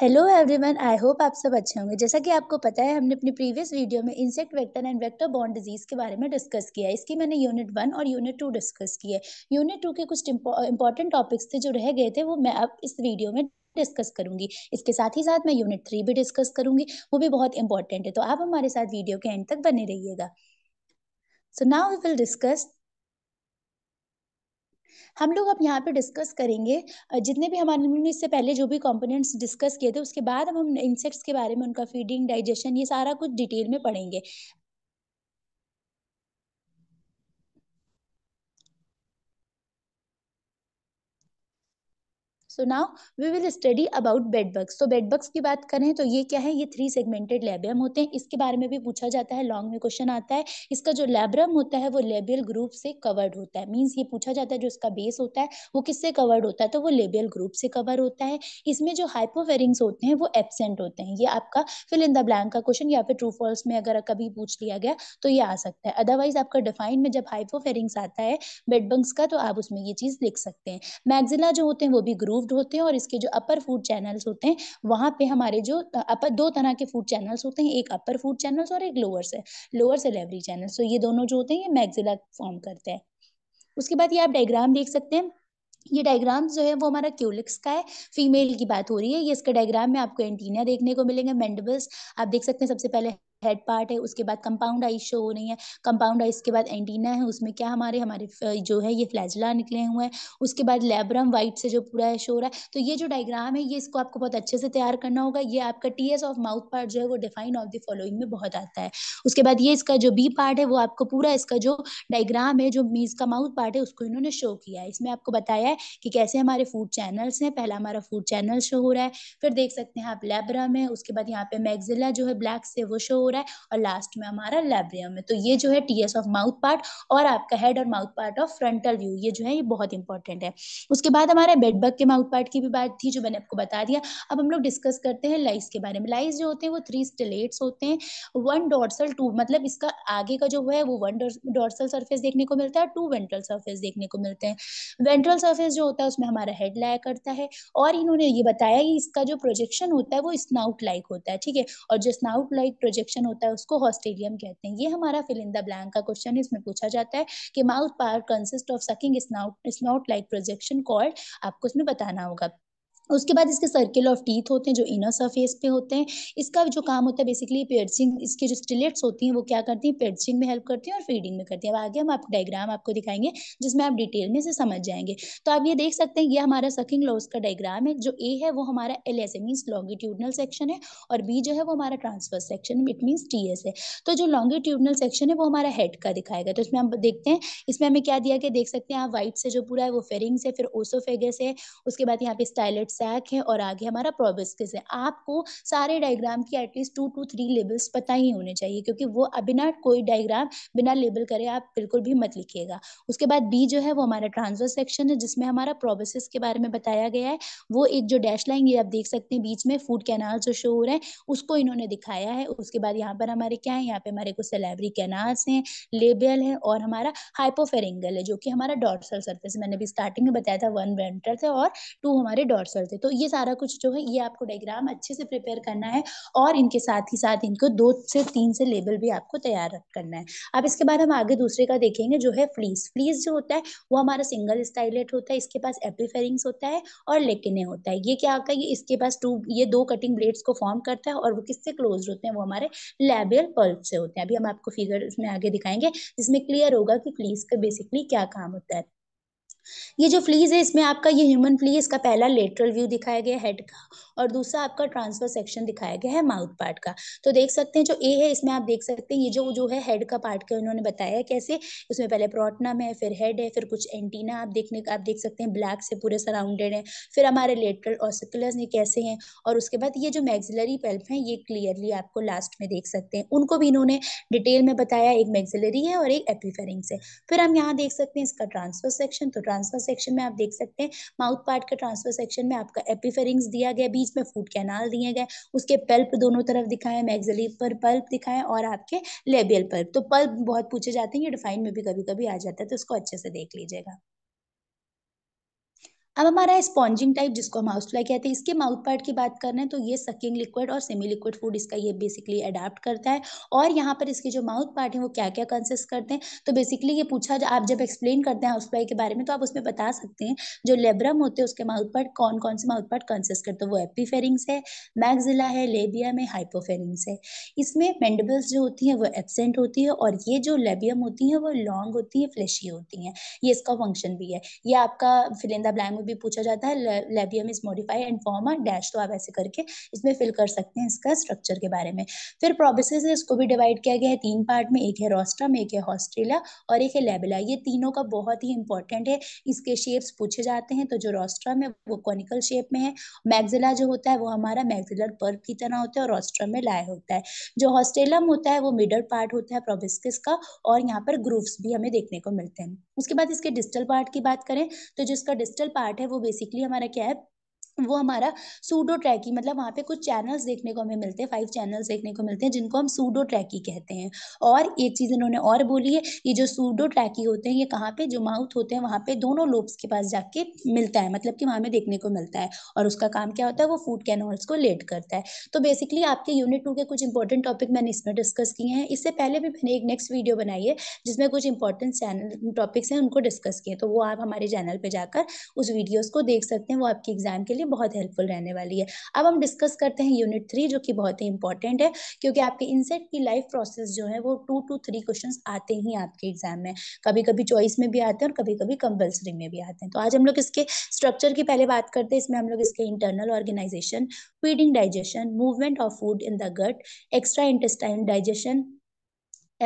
hello everyone I hope आप सब अच्छे होंगे जैसा कि आपको पता है हमने अपनी प्रीवियस वीडियो में इंसेक्ट वेक्टर एंड वेक्टर बॉन्ड डिजीज के बारे में डिस्कस किया है इसकी मैंने यूनिट वन और यूनिट टू डिस्कस की है यूनिट टू के कुछ इंपॉर्टेंट टॉपिक्स थे जो रह गए थे वो मैं अब इस वीडियो में डिस्कस करूंगी इसके साथ ही साथ मैं यूनिट थ्री भी डिस्कस करूंगी वो भी बहुत इंपॉर्टेंट है तो आप हमारे साथ वीडियो के एंड तक बने रहिएगा so now we will discuss हम लोग अब यहाँ पे डिस्कस करेंगे जितने भी हमारे इससे पहले जो भी कंपोनेंट्स डिस्कस किए थे उसके बाद अब हम इंसेक्ट्स के बारे में उनका फीडिंग डाइजेशन ये सारा कुछ डिटेल में पढ़ेंगे so now we will study about bed bugs तो बेड बग्स की बात करें तो ये क्या है ये थ्री सेगमेंटेड लेबियम होते हैं इसके बारे में भी पूछा जाता है लॉन्ग में क्वेश्चन आता है इसका जो लेब्रम होता है वो लेबियल ग्रुप से कवर्ड होता है मीन्स ये पूछा जाता है जो इसका बेस होता है वो किससे कवर्ड होता है तो वो लेबियल ग्रुप से कवर होता है इसमें जो हाइपोवेरिंग्स होते हैं वो एबसेंट होते हैं ये आपका फिल इन द ब्लैंक का क्वेश्चन या फिर ट्रू फॉल्स में अगर कभी पूछ लिया गया तो ये आ सकता है अदरवाइज आपका डिफाइन में जब हाइपोफेरिंग्स आता है बेडबंग्स का तो आप उसमें ये चीज लिख सकते हैं मैगजिला जो होते हैं वो भी ग्रुप इम्प्रूव्ड होते हैं और इसके जो अपर फूड चैनल्स होते हैं वहाँ पे हमारे जो अपर दो तरह के फूड चैनल्स होते हैं एक अपर फूड चैनल्स और एक लोअर से लोअर से लेवरी चैनल्स तो ये दोनों जो होते हैं ये मैगजिला फॉर्म करते हैं उसके बाद ये आप डायग्राम देख सकते हैं ये डायग्राम जो है वो हमारा क्यूलिक्स का है फीमेल की बात हो रही है ये इसके डायग्राम में आपको एंटीना देखने को मिलेंगे मेंडबल्स आप देख सकते हैं सबसे पहले हेड पार्ट है उसके बाद कंपाउंड आइज शो हो रही है कंपाउंड आइज के बाद एंटीना है उसमें क्या हमारे हमारे जो है ये फ्लैजला निकले हुए हैं उसके बाद लेब्रम वाइट से जो पूरा है शो हो रहा है तो ये जो डायग्राम है ये इसको आपको बहुत अच्छे से तैयार करना होगा ये आपका T S of mouth part जो है वो डिफाइन ऑफ द फॉलोइंग में बहुत आता है उसके बाद ये इसका जो बी पार्ट है वो आपको पूरा इसका जो डायग्राम है जो मीज का माउथ पार्ट है उसको इन्होंने शो किया है इसमें आपको बताया है कि कैसे हमारे फूड चैनल्स हैं पहला हमारा फूड चैनल शो हो रहा है फिर देख सकते हैं आप लेब्रम है उसके बाद यहाँ पे मैगजिला जो है ब्लैक से वो शो हो रहा है और लास्ट में हमारा लेब्रियम है तो ये जो है टीएस ऑफ माउथ पार्ट और आपका हेड और mouth part of frontal view ये जो है ये बहुत इंपॉर्टेंट है उसके बाद हमारे बेडबग के माउथ पार्ट की भी बात थी जो मैंने आपको बता दिया अब हम लोग डिस्कस करते हैं लाइस के बारे में लाइस जो होते हैं वो थ्री स्टेलेट्स होते हैं वन डॉर्सल टू मतलब इसका आगे का जो है वो वन डॉर्सल सर्फेस देखने को मिलता है टू वेंट्रल सर्फेस देखने को मिलते हैं वेंट्रल सर्फेस जो होता है उसमें हमारा हेड लाया करता है और इन्होंने ये बताया कि इसका जो प्रोजेक्शन होता है वो स्नाउट लाइक होता है ठीक है और जो स्नाउट लाइक प्रोजेक्शन क्वेश्चन होता है उसको हॉस्टेलियम कहते हैं ये हमारा फिल इन द ब्लैंक का क्वेश्चन है इसमें पूछा जाता है कि mouth part consist of sucking is not like projection called आपको इसमें बताना होगा उसके बाद इसके सर्किल ऑफ टीथ होते हैं जो इनर सरफेस पे होते हैं इसका जो काम होता है बेसिकली पेडसिंग इसके जो स्टिलेट्स होती हैं वो क्या करती हैं पेडसिंग में हेल्प करती हैं और फीडिंग में करती हैं अब आगे हम आपको डायग्राम आपको दिखाएंगे जिसमें आप डिटेल में से समझ जाएंगे तो आप ये देख सकते हैं ये हमारा सकिंग लॉस का डायग्राम है जो ए है वो हमारा एल एस है लॉन्गिट्यूडनल सेक्शन है और बी जो है वो हमारा transverse section it means T S है तो जो लॉन्गिट्यूडनल सेक्शन है वो हमारा हेड का दिखाएगा तो इसमें हम देखते हैं इसमें हमें क्या दिया गया देख सकते हैं आप वाइट से जो पूरा है वो फेरिंग्स है फिर ओसोफेगस है उसके बाद यहाँ पे स्टाइलेट सैक है और आगे हमारा प्रोबिस्किस है आपको सारे डायग्राम की at least two two three labels पता ही होने चाहिए क्योंकि वो बिना कोई डायग्राम बिना लेबल करे आप बिल्कुल भी मत लिखिएगा उसके बाद बी जो है वो हमारा ट्रांसवर सेक्शन है जिसमें हमारा प्रोबिस के बारे में बताया गया है वो एक जो डैश लाइन ये आप देख सकते हैं बीच में फूड कैनाल जो शो हो रहे हैं उसको इन्होंने दिखाया है उसके बाद यहाँ पर हमारे क्या है यहाँ पे हमारे कुछ सेलेबरी कैनाल्स हैं लेबियल है और हमारा हाइपोफेरिंगल है जो कि हमारा डॉर्सल सर्फेस मैंने भी स्टार्टिंग में बताया था वन वेंटर थे और टू हमारे डॉर्सल करते तो ये सारा कुछ जो है ये आपको डायग्राम अच्छे से प्रिपेयर करना है और इनके साथ ही साथ इनको दो से तीन से लेबल भी आपको तैयार करना है अब इसके बाद हम आगे दूसरे का देखेंगे जो है फ्लीस फ्लीस जो होता है वो हमारा सिंगल स्टाइलेट होता है इसके पास एपीफेरिंग्स होता है और लेकिने होता है ये क्या होता है ये इसके पास टू ये दो कटिंग ब्लेड्स को फॉर्म करता है और वो किससे क्लोज होते हैं वो हमारे लेबियल पल्प से होते हैं अभी हम आपको फिगर उसमें आगे दिखाएंगे जिसमें क्लियर होगा कि फ्लीस का बेसिकली क्या काम होता है ये जो फ्लीज है इसमें आपका ये ह्यूमन फ्ली इसका पहला लेटरल व्यू दिखाया गया हेड का और दूसरा आपका ट्रांसफर सेक्शन दिखाया गया है माउथ पार्ट का तो देख सकते हैं जो ए है इसमें आप देख सकते हैं ये जो जो है हेड का पार्ट का उन्होंने बताया कैसे इसमें पहले प्रोटनम है फिर हेड है फिर कुछ एंटीना आप देखने का आप देख सकते हैं ब्लैक से पूरे सराउंडेड है फिर हमारे लेटरल ऑसिकुलर्स ये कैसे हैं और उसके बाद ये जो मैग्जिलरी पेल्फ है ये क्लियरली आपको लास्ट में देख सकते हैं उनको भी इन्होंने डिटेल में बताया एक मैग्जिलरी है और एक एपीफेरिंग है फिर हम यहाँ देख सकते हैं इसका ट्रांसफर सेक्शन तो ट्रांसफर सेक्शन में आप देख सकते हैं माउथ पार्ट का ट्रांसफर सेक्शन में आपका एपीफेरिंग्स दिया गया बीच में फूड कैनाल दिए गए उसके पल्प दोनों तरफ दिखाए मैगजली पर पल्प दिखाए और आपके लेबियल पल्प तो पल्प बहुत पूछे जाते हैं ये डिफाइन में भी कभी कभी आ जाता है तो उसको अच्छे से देख लीजिएगा अब हमारा है स्पॉन्जिंग टाइप जिसको हम हाउस फ्लाई कहते हैं इसके माउथ पार्ट की बात कर रहे हैं तो ये सकिंग लिक्विड और सेमी लिक्विड फूड इसका ये बेसिकली अडाप्ट करता है और यहाँ पर इसके जो माउथ पार्ट है वो क्या क्या कंसिस्ट करते हैं तो बेसिकली ये पूछा आप जब एक्सप्लेन करते हैं हाउस फ्लाई के बारे में तो आप उसमें बता सकते हैं जो लेब्रम होते हैं उसके माउथ पार्ट कौन कौन से माउथ पार्ट कंसिस्ट करते हैं वो एपीफेरिंग्स है मैगजिला है लेबिया में हाइपोफेरिंग्स है इसमें मेंडेबल्स जो होती हैं वो एबसेंट होती है और ये जो लेबियम होती है वो लॉन्ग होती है फ्लैशी होती हैं ये इसका फंक्शन भी है ये आपका फिलिंदा ब्लैंग में भी पूछा जाता है labium is modified and form a dash तो आप ऐसे करके इसमें फिल कर सकते हैं इसका स्ट्रक्चर के बारे में फिर प्रोबिस है इसको भी डिवाइड किया गया है तीन पार्ट में एक है रोस्ट्रम एक है हॉस्ट्रेला और एक है लेबिला ये तीनों का बहुत ही इंपॉर्टेंट है इसके शेप्स पूछे जाते हैं तो जो रोस्ट्रम है वो कॉनिकल शेप में है मैगजिला जो होता है वो हमारा मैगजिलर पर्व की तरह होता है और रोस्ट्रम में लाए होता है जो हॉस्ट्रेलम होता है वो मिडल पार्ट होता है प्रोबिस्किस का और यहाँ पर ग्रूव्स भी हमें देखने को मिलते हैं उसके बाद इसके डिस्टल पार्ट की बात करें तो जो इसका डिस्टल पार्ट पार्ट है वो बेसिकली हमारा क्या है वो हमारा सूडो ट्रैकी मतलब वहाँ पे कुछ चैनल्स देखने को हमें मिलते हैं फाइव चैनल्स देखने को मिलते हैं जिनको हम सूडो ट्रैकी कहते हैं और एक चीज़ इन्होंने और बोली है ये जो सूडो ट्रैकी होते हैं ये कहाँ पे जो माउथ होते हैं वहाँ पे दोनों लोब्स के पास जाके मिलता है मतलब कि वहाँ में देखने को मिलता है और उसका काम क्या होता है वो फूड कैनोल्स को लेट करता है तो बेसिकली आपके यूनिट टू के कुछ इंपॉर्टेंट टॉपिक मैंने इसमें डिस्कस किए हैं इससे पहले भी मैंने एक नेक्स्ट वीडियो बनाई है जिसमें कुछ इंपॉर्टेंट चैनल टॉपिक्स हैं उनको डिस्कस किए तो वो आप हमारे चैनल पर जाकर उस वीडियोज़ को देख सकते हैं वो आपके एग्जाम के लिए लिए बहुत हेल्पफुल रहने वाली है अब हम डिस्कस करते हैं यूनिट थ्री जो कि बहुत ही इंपॉर्टेंट है क्योंकि आपके इनसेट की लाइफ प्रोसेस जो है वो टू टू थ्री क्वेश्चन आते ही आपके एग्जाम में कभी कभी चॉइस में भी आते हैं और कभी कभी कंपल्सरी में भी आते हैं तो आज हम लोग इसके स्ट्रक्चर की पहले बात करते हैं इसमें हम लोग इसके internal organisation feeding digestion movement of food in the gut extra intestine digestion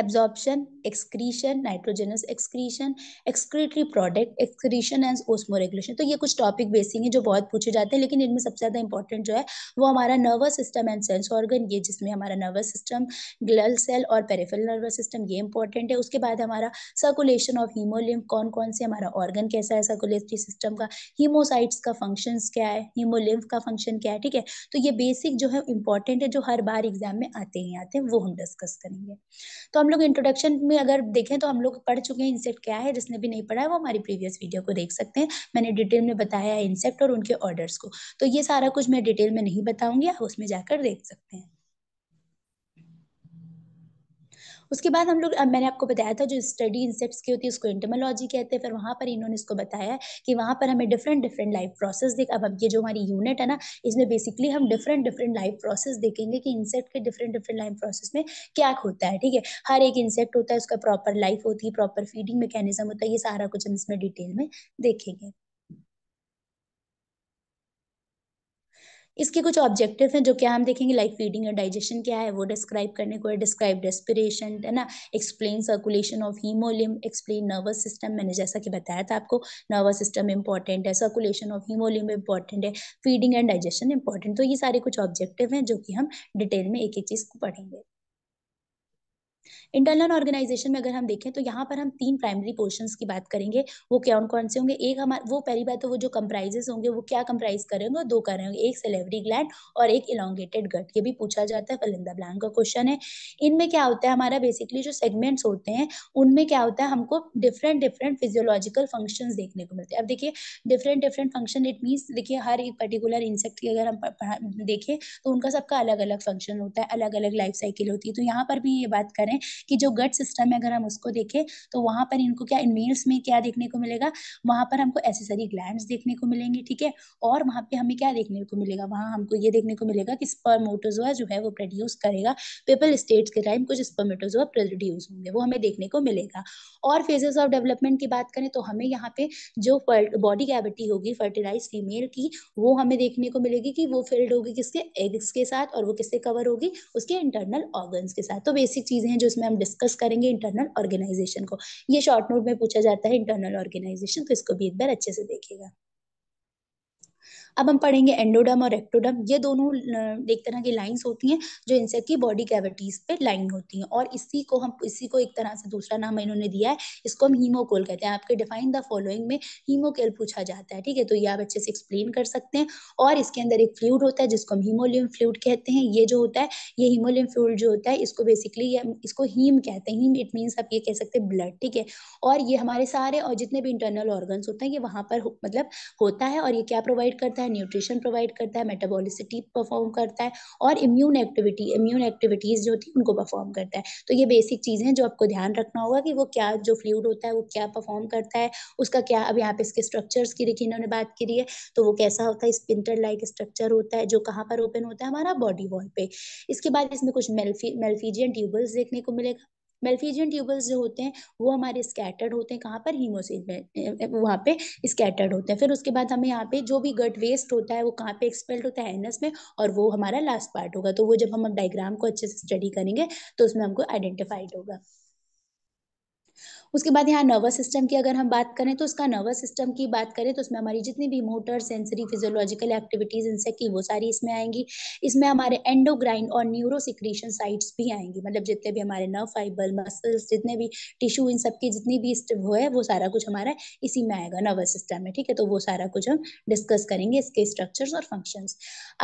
absorption excretion nitrogenous excretion excretory product excretion and osmoregulation तो ये कुछ टॉपिक बेसिंग है जो बहुत पूछे जाते हैं लेकिन इनमें सबसे ज़्यादा इंपॉर्टेंट जो है वो हमारा nervous system and sense organ ये जिसमें हमारा नर्वस सिस्टम ग्लल सेल और पेरेफेल नर्वस सिस्टम ये इंपॉर्टेंट है उसके बाद हमारा सर्कुलेशन ऑफ हीमोलिम कौन कौन से हमारा ऑर्गन कैसा है सर्कुलेटरी सिस्टम का हीमोसाइट्स का फंक्शन क्या है हीमोलिम्फ का फंक्शन क्या है ठीक है तो ये बेसिक जो है इंपॉर्टेंट है जो हर बार एग्जाम में आते ही आते हैं वो हम डिस्कस करेंगे तो हम लोग इंट्रोडक्शन में अगर देखें तो हम लोग पढ़ चुके हैं इंसेक्ट क्या है जिसने भी नहीं पढ़ा है वो हमारी प्रीवियस वीडियो को देख सकते हैं मैंने डिटेल में बताया है इंसेक्ट और उनके ऑर्डर्स को तो ये सारा कुछ मैं डिटेल में नहीं बताऊंगी आप उसमें जाकर देख सकते हैं उसके बाद हम लोग मैंने आपको बताया था जो स्टडी इंसेप्ट की होती है उसको इंटमोलॉजी कहते हैं फिर वहाँ पर इन्होंने इसको बताया कि वहाँ पर हमें डिफरेंट डिफरेंट लाइफ प्रोसेस देख अब हम ये जो हमारी यूनिट है ना इसमें बेसिकली हम डिफरेंट डिफरेंट लाइफ प्रोसेस देखेंगे कि इंसेप्ट के डिफरेंट डिफरेंट लाइफ प्रोसेस में क्या होता है ठीक है हर एक इंसेप्ट होता है उसका प्रॉपर लाइफ होती है प्रॉपर फीडिंग मैकेनिज्म होता है ये सारा कुछ हम इसमें डिटेल में देखेंगे इसके कुछ ऑब्जेक्टिव हैं जो क्या हम देखेंगे लाइक फीडिंग और डाइजेशन क्या है वो डिस्क्राइब करने को डिस्क्राइब रेस्पिरेशन है ना explain circulation of haemolymph explain nervous system मैंने जैसा कि बताया था आपको नर्वस सिस्टम इंपॉर्टेंट है सर्कुलेशन ऑफ हीमोलिम इंपॉर्टेंट है फीडिंग एंड डाइजेशन इंपॉर्टेंट तो ये सारे कुछ ऑब्जेक्टिव हैं जो कि हम डिटेल में एक एक चीज़ को पढ़ेंगे इंटरनल ऑर्गेनाइजेशन में अगर हम देखें तो यहाँ पर हम तीन प्राइमरी पोर्शन की बात करेंगे वो कौन कौन से होंगे एक हमारे वो पहली बात तो वो जो कंप्राइजेस होंगे वो क्या कंप्राइज करेंगे दो कर रहे होंगे एक सेलेवरी ग्लैंड और एक इलांगेटेड गट ये भी पूछा जाता है फलिंदा ब्लैंड का क्वेश्चन है इनमें क्या होता है हमारा बेसिकली जो सेगमेंट्स होते हैं उनमें क्या होता है हमको डिफरेंट डिफरेंट फिजियोलॉजिकल फंक्शन देखने को मिलते हैं अब देखिए different different function it means देखिए हर एक पर्टिकुलर इंसेक्ट की अगर हम देखें तो उनका सबका अलग अलग फंक्शन होता है अलग अलग लाइफ साइकिल होती है तो यहाँ पर भी ये बात करें कि जो गट सिस्टम है अगर हम उसको देखें तो वहाँ पर इनको क्या मेल्स में क्या देखने को मिलेगा वहाँ पर हमको एसेसरी ग्लैंड देखने को मिलेंगे ठीक है और वहाँ पर हमें क्या देखने को मिलेगा वहाँ हमको ये देखने को मिलेगा कि स्पर्मोटोजोआ जो है वो प्रोड्यूस करेगा पेपल स्टेट्स के टाइम कुछ स्पर्मेटोजोआ प्रोड्यूस होंगे वो हमें देखने को मिलेगा और फेजेस ऑफ डेवलपमेंट की बात करें तो हमें यहाँ पे जो बॉडी कैविटी होगी फर्टिलाइज फीमेल की वो हमें देखने को मिलेगी कि वो फिल्ड होगी किसके एग्स के साथ और वो किससे कवर होगी उसके इंटरनल ऑर्गन्स के साथ तो बेसिक चीजें हैं जो इसमें में हम डिस्कस करेंगे इंटरनल ऑर्गेनाइजेशन को ये शॉर्ट नोट में पूछा जाता है इंटरनल ऑर्गेनाइजेशन तो इसको भी एक बार अच्छे से देखिएगा अब हम पढ़ेंगे एंडोडम और एक्टोडम ये दोनों एक तरह की लाइंस होती हैं जो इंसेक्ट की बॉडी कैविटीज पे लाइन होती हैं और इसी को हम इसी को एक तरह से दूसरा नाम इन्होंने दिया है इसको हम हीमोकोल कहते हैं आपके डिफाइन द फॉलोइंग में हीमोकेल पूछा जाता है ठीक है तो ये आप अच्छे से एक्सप्लेन कर सकते हैं और इसके अंदर एक फ्लूड होता है जिसको हम हीमोलियम फ्लूड कहते हैं ये जो होता है ये हीमोलियम फ्लूड जो होता है इसको बेसिकली ये इसको हीम कहते हैं हीम इट मीन्स आप ये कह सकते हैं ब्लड ठीक है और ये हमारे सारे और जितने भी इंटरनल ऑर्गन्स होते हैं ये वहाँ पर मतलब होता है और ये क्या प्रोवाइड करता है है न्यूट्रिशन प्रोवाइड करता है मेटाबॉलिसिटी परफॉर्म करता है और इम्यून एक्टिविटी इम्यून एक्टिविटीज़ जो होती है उनको परफॉर्म करता है तो ये बेसिक चीज़ें जो आपको ध्यान रखना होगा कि वो क्या जो फ्लूड होता है वो क्या परफॉर्म करता है उसका क्या अब यहाँ पे इसके स्ट्रक्चर्स की देखिए इन्होंने बात की है तो वो कैसा होता है स्पिंटर लाइक स्ट्रक्चर होता है जो कहाँ पर ओपन होता है हमारा बॉडी वॉल पे इसके बाद इसमें कुछ मेल्फी मेल्फीजियन ट्यूबल्स देखने को मिलेगा मेल्फीजियन ट्यूबल्स जो होते हैं वो हमारे स्कैटर्ड होते हैं कहाँ पर हीमोसिल में वहाँ पे स्कैटर्ड होते हैं फिर उसके बाद हमें यहाँ पे जो भी गट वेस्ट होता है वो कहाँ पे एक्सपेल्ड होता है एनस में और वो हमारा लास्ट पार्ट होगा तो वो जब हम डायग्राम को अच्छे से स्टडी करेंगे तो उसमें हमको आइडेंटिफाइड होगा उसके बाद यहाँ नर्वस सिस्टम की अगर हम बात करें तो उसका नर्वस सिस्टम की बात करें तो उसमें हमारी जितनी भी मोटर सेंसरी फिजियोलॉजिकल एक्टिविटीज़ इनसे की वो सारी इसमें आएंगी इसमें हमारे एंडोग्राइन और न्यूरोसिक्रेशन साइट्स भी आएंगी मतलब जितने भी हमारे नर्व फाइबर मसल्स जितने भी टिश्यू इन सबकी जितनी भी वो है वो सारा कुछ हमारा इसी में आएगा नर्वस सिस्टम में ठीक है तो वो सारा कुछ हम डिस्कस करेंगे इसके स्ट्रक्चर्स और फंक्शंस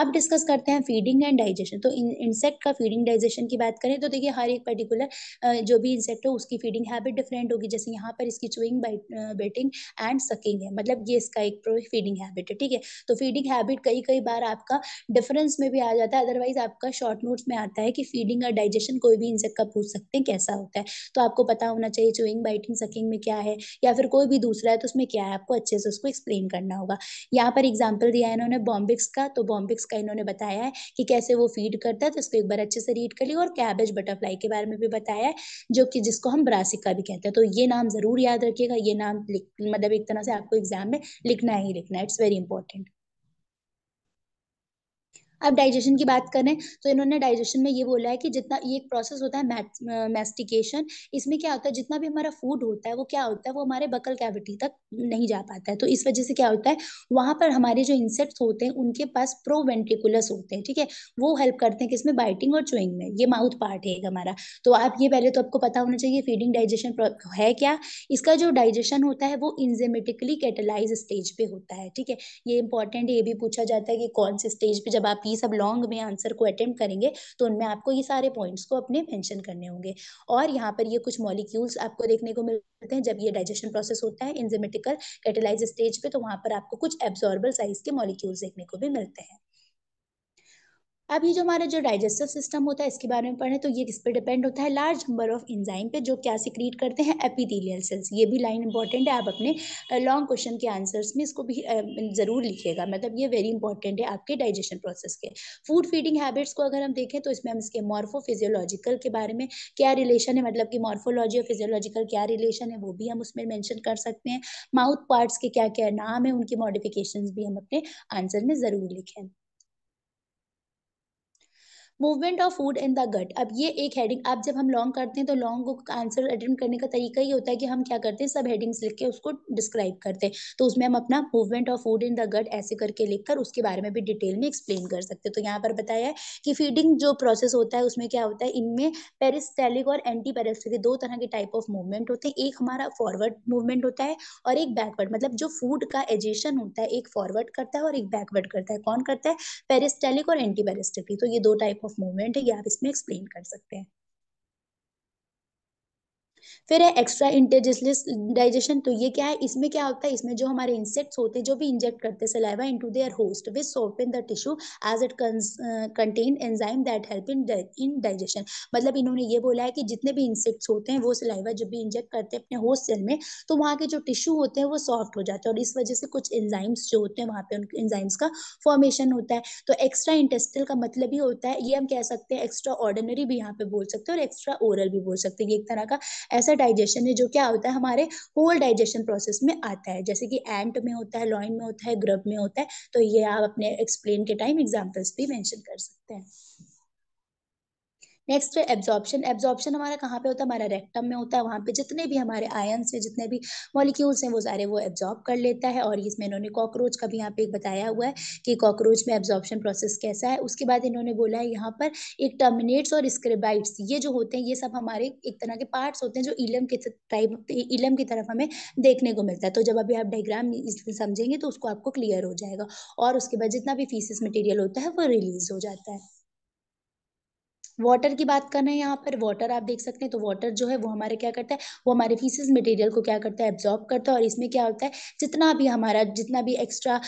अब डिस्कस करते हैं फीडिंग एंड डाइजेशन तो इंसेक्ट का फीडिंग डाइजेशन की बात करें तो देखिए हर एक पर्टिकुलर जो भी इंसेक्ट हो उसकी फीडिंग हैबिट डिफरेंट होगी होगी जैसे यहाँ पर इसकी चुइंग बेटिंग एंड सकिंग है मतलब ये इसका एक प्रो फीडिंग हैबिट है ठीक है तो फीडिंग हैबिट कई कई बार आपका डिफरेंस में भी आ जाता है अदरवाइज आपका शॉर्ट नोट्स में आता है कि फीडिंग और डाइजेशन कोई भी इंसेक्ट का पूछ सकते हैं कैसा होता है तो आपको पता होना चाहिए चुइंग बाइटिंग सकिंग में क्या है या फिर कोई भी दूसरा है तो उसमें क्या है आपको अच्छे से उसको एक्सप्लेन करना होगा यहाँ पर एग्जाम्पल दिया है इन्होंने बॉम्बिक्स का तो बॉम्बिक्स का इन्होंने बताया है कि कैसे वो फीड करता है तो उसको एक बार अच्छे से रीड कर लिया और कैबेज बटरफ्लाई के बारे में भी बताया है जो कि जिसको हम ब्रासिका भी कहते हैं तो तो ये नाम ज़रूर याद रखिएगा ये नाम मतलब एक तरह से आपको एग्जाम में लिखना ही लिखना है इट्स वेरी इंपॉर्टेंट अब डाइजेशन की बात करें तो इन्होंने डाइजेशन में ये बोला है कि जितना ये एक प्रोसेस होता है मैस्टिकेशन इसमें क्या होता है जितना भी हमारा फूड होता है वो क्या होता है वो हमारे बकल कैविटी तक नहीं जा पाता है तो इस वजह से क्या होता है वहाँ पर हमारे जो इंसेक्ट्स होते हैं उनके पास प्रो वेंट्रिकुलस होते हैं ठीक है वो हेल्प करते हैं किसमें बाइटिंग और चुइंग में ये माउथ पार्ट है हमारा तो आप ये पहले तो आपको पता होना चाहिए फीडिंग डाइजेशन है क्या इसका जो डाइजेशन होता है वो इंजेमेटिकली कैटलाइज स्टेज पे होता है ठीक है ये इंपॉर्टेंट ये भी पूछा जाता है कि कौन से स्टेज पे जब आप ये सब लॉन्ग में आंसर को अटेम्प्ट करेंगे तो उनमें आपको ये सारे पॉइंट्स को अपने मैंशन करने होंगे और यहाँ पर ये कुछ मॉलिक्यूल्स आपको देखने को मिलते हैं जब ये डाइजेशन प्रोसेस होता है इंजेमेटिकल कैटेलाइज स्टेज पे तो वहाँ पर आपको कुछ एब्जॉर्बल साइज के मॉलिक्यूल्स देखने को भी मिलते हैं अभी जो हमारा जो डाइजेस्टिव सिस्टम होता है इसके बारे में पढ़ें तो ये किस पे डिपेंड होता है लार्ज नंबर ऑफ इंजाइम पे जो क्या सिक्रीट करते हैं एपिथेलियल सेल्स ये भी लाइन इंपॉर्टेंट है आप अपने लॉन्ग क्वेश्चन के आंसर्स में इसको भी ज़रूर लिखिएगा मतलब ये वेरी इंपॉर्टेंट है आपके डाइजेशन प्रोसेस के फूड फीडिंग हैबिट्स को अगर हम देखें तो इसमें हम इसके मॉर्फो फिजियोलॉजिकल के बारे में क्या रिलेशन है मतलब कि मॉर्फोलॉजी और फिजियोलॉजिकल क्या रिलेशन है वो भी हम उसमें मैंशन कर सकते हैं माउथ पार्ट्स के क्या क्या नाम है उनकी मॉडिफिकेशन भी हम अपने आंसर में ज़रूर लिखें movement of food in the gut अब ये एक हेडिंग अब जब हम लॉन्ग करते हैं तो लॉन्ग को आंसर अटेम्प्ट करने का तरीका ही होता है कि हम क्या करते हैं सब हेडिंग्स लिख के उसको डिस्क्राइब करते हैं तो उसमें हम अपना movement of food in the gut ऐसे करके लिखकर उसके बारे में भी डिटेल में एक्सप्लेन कर सकते हैं तो यहाँ पर बताया है कि फीडिंग जो प्रोसेस होता है उसमें क्या होता है इनमें पेरिस्टेलिक और एंटी पेरिस्टेलिक दो तरह के टाइप ऑफ मूवमेंट होते हैं एक हमारा फॉरवर्ड मूवमेंट होता है और एक बैकवर्ड मतलब जो फूड का एजेशन होता है एक फॉरवर्ड करता है और एक बैकवर्ड करता है कौन करता है पेरिस्टेलिक और एंटी पेरिस्टेलिक तो ये दो टाइप टाइप ऑफ मूवमेंट है ये आप इसमें एक्सप्लेन कर सकते हैं फिर है एक्स्ट्रा डाइजेशन तो ये क्या है इसमें क्या होता है इसमें जो हमारे इंसेक्ट्स होते हैं जो भी इंजेक्ट करते saliva to their host which in the tissue as it contain enzyme that help in in digestion मतलब इन्होंने ये बोला है कि जितने भी इंसेक्ट्स होते हैं वो सलाइवा जब भी इंजेक्ट करते हैं अपने होस्ट सेल में तो वहाँ के जो टिश्यू होते हैं वो सॉफ्ट हो जाते हैं और इस वजह से कुछ एंजाइम्स जो होते हैं वहाँ पे उनके एंजाइम्स का फॉर्मेशन होता है तो एक्स्ट्रा इंटेस्टल का मतलब ही होता है ये हम कह सकते हैं एक्स्ट्रा ऑर्डिनरी भी यहाँ पे बोल सकते हैं और एक्स्ट्रा ओरल भी बोल सकते हैं ये एक तरह का ऐसा ऐसा डाइजेशन है जो क्या होता है हमारे होल डाइजेशन प्रोसेस में आता है जैसे कि एंट में होता है लॉइन में होता है ग्रब में होता है तो ये आप अपने एक्सप्लेन के टाइम एग्जाम्पल्स भी मैंशन कर सकते हैं नेक्स्ट है एब्जॉर्प्शन एब्जॉर्प्शन हमारा कहाँ पे होता है हमारा रेक्टम में होता है वहाँ पे जितने भी हमारे आयन्स हैं जितने भी मॉलिक्यूल्स हैं वो सारे वो एब्जॉर्ब कर लेता है और इसमें इन्होंने कॉकरोच का भी यहाँ पे एक बताया हुआ है कि कॉकरोच में एब्जॉर्प्शन प्रोसेस कैसा है उसके बाद इन्होंने बोला है यहाँ पर एक टर्मिनेट्स और स्क्रिबाइट्स ये जो होते हैं ये सब हमारे एक तरह के पार्ट्स होते हैं जो इलम के टाइप इलम की तरफ हमें देखने को मिलता है तो जब अभी आप डायग्राम समझेंगे तो उसको आपको क्लियर हो जाएगा और उसके बाद जितना भी फीसिस मटेरियल होता है वो रिलीज हो जाता है वाटर की बात कर रहे हैं यहाँ पर वाटर आप देख सकते हैं तो वाटर जो है वो हमारे क्या करता है वो हमारे फीसिस मटेरियल को क्या करता है एब्जॉर्ब करता है और इसमें क्या होता है जितना भी हमारा जितना भी एक्स्ट्रा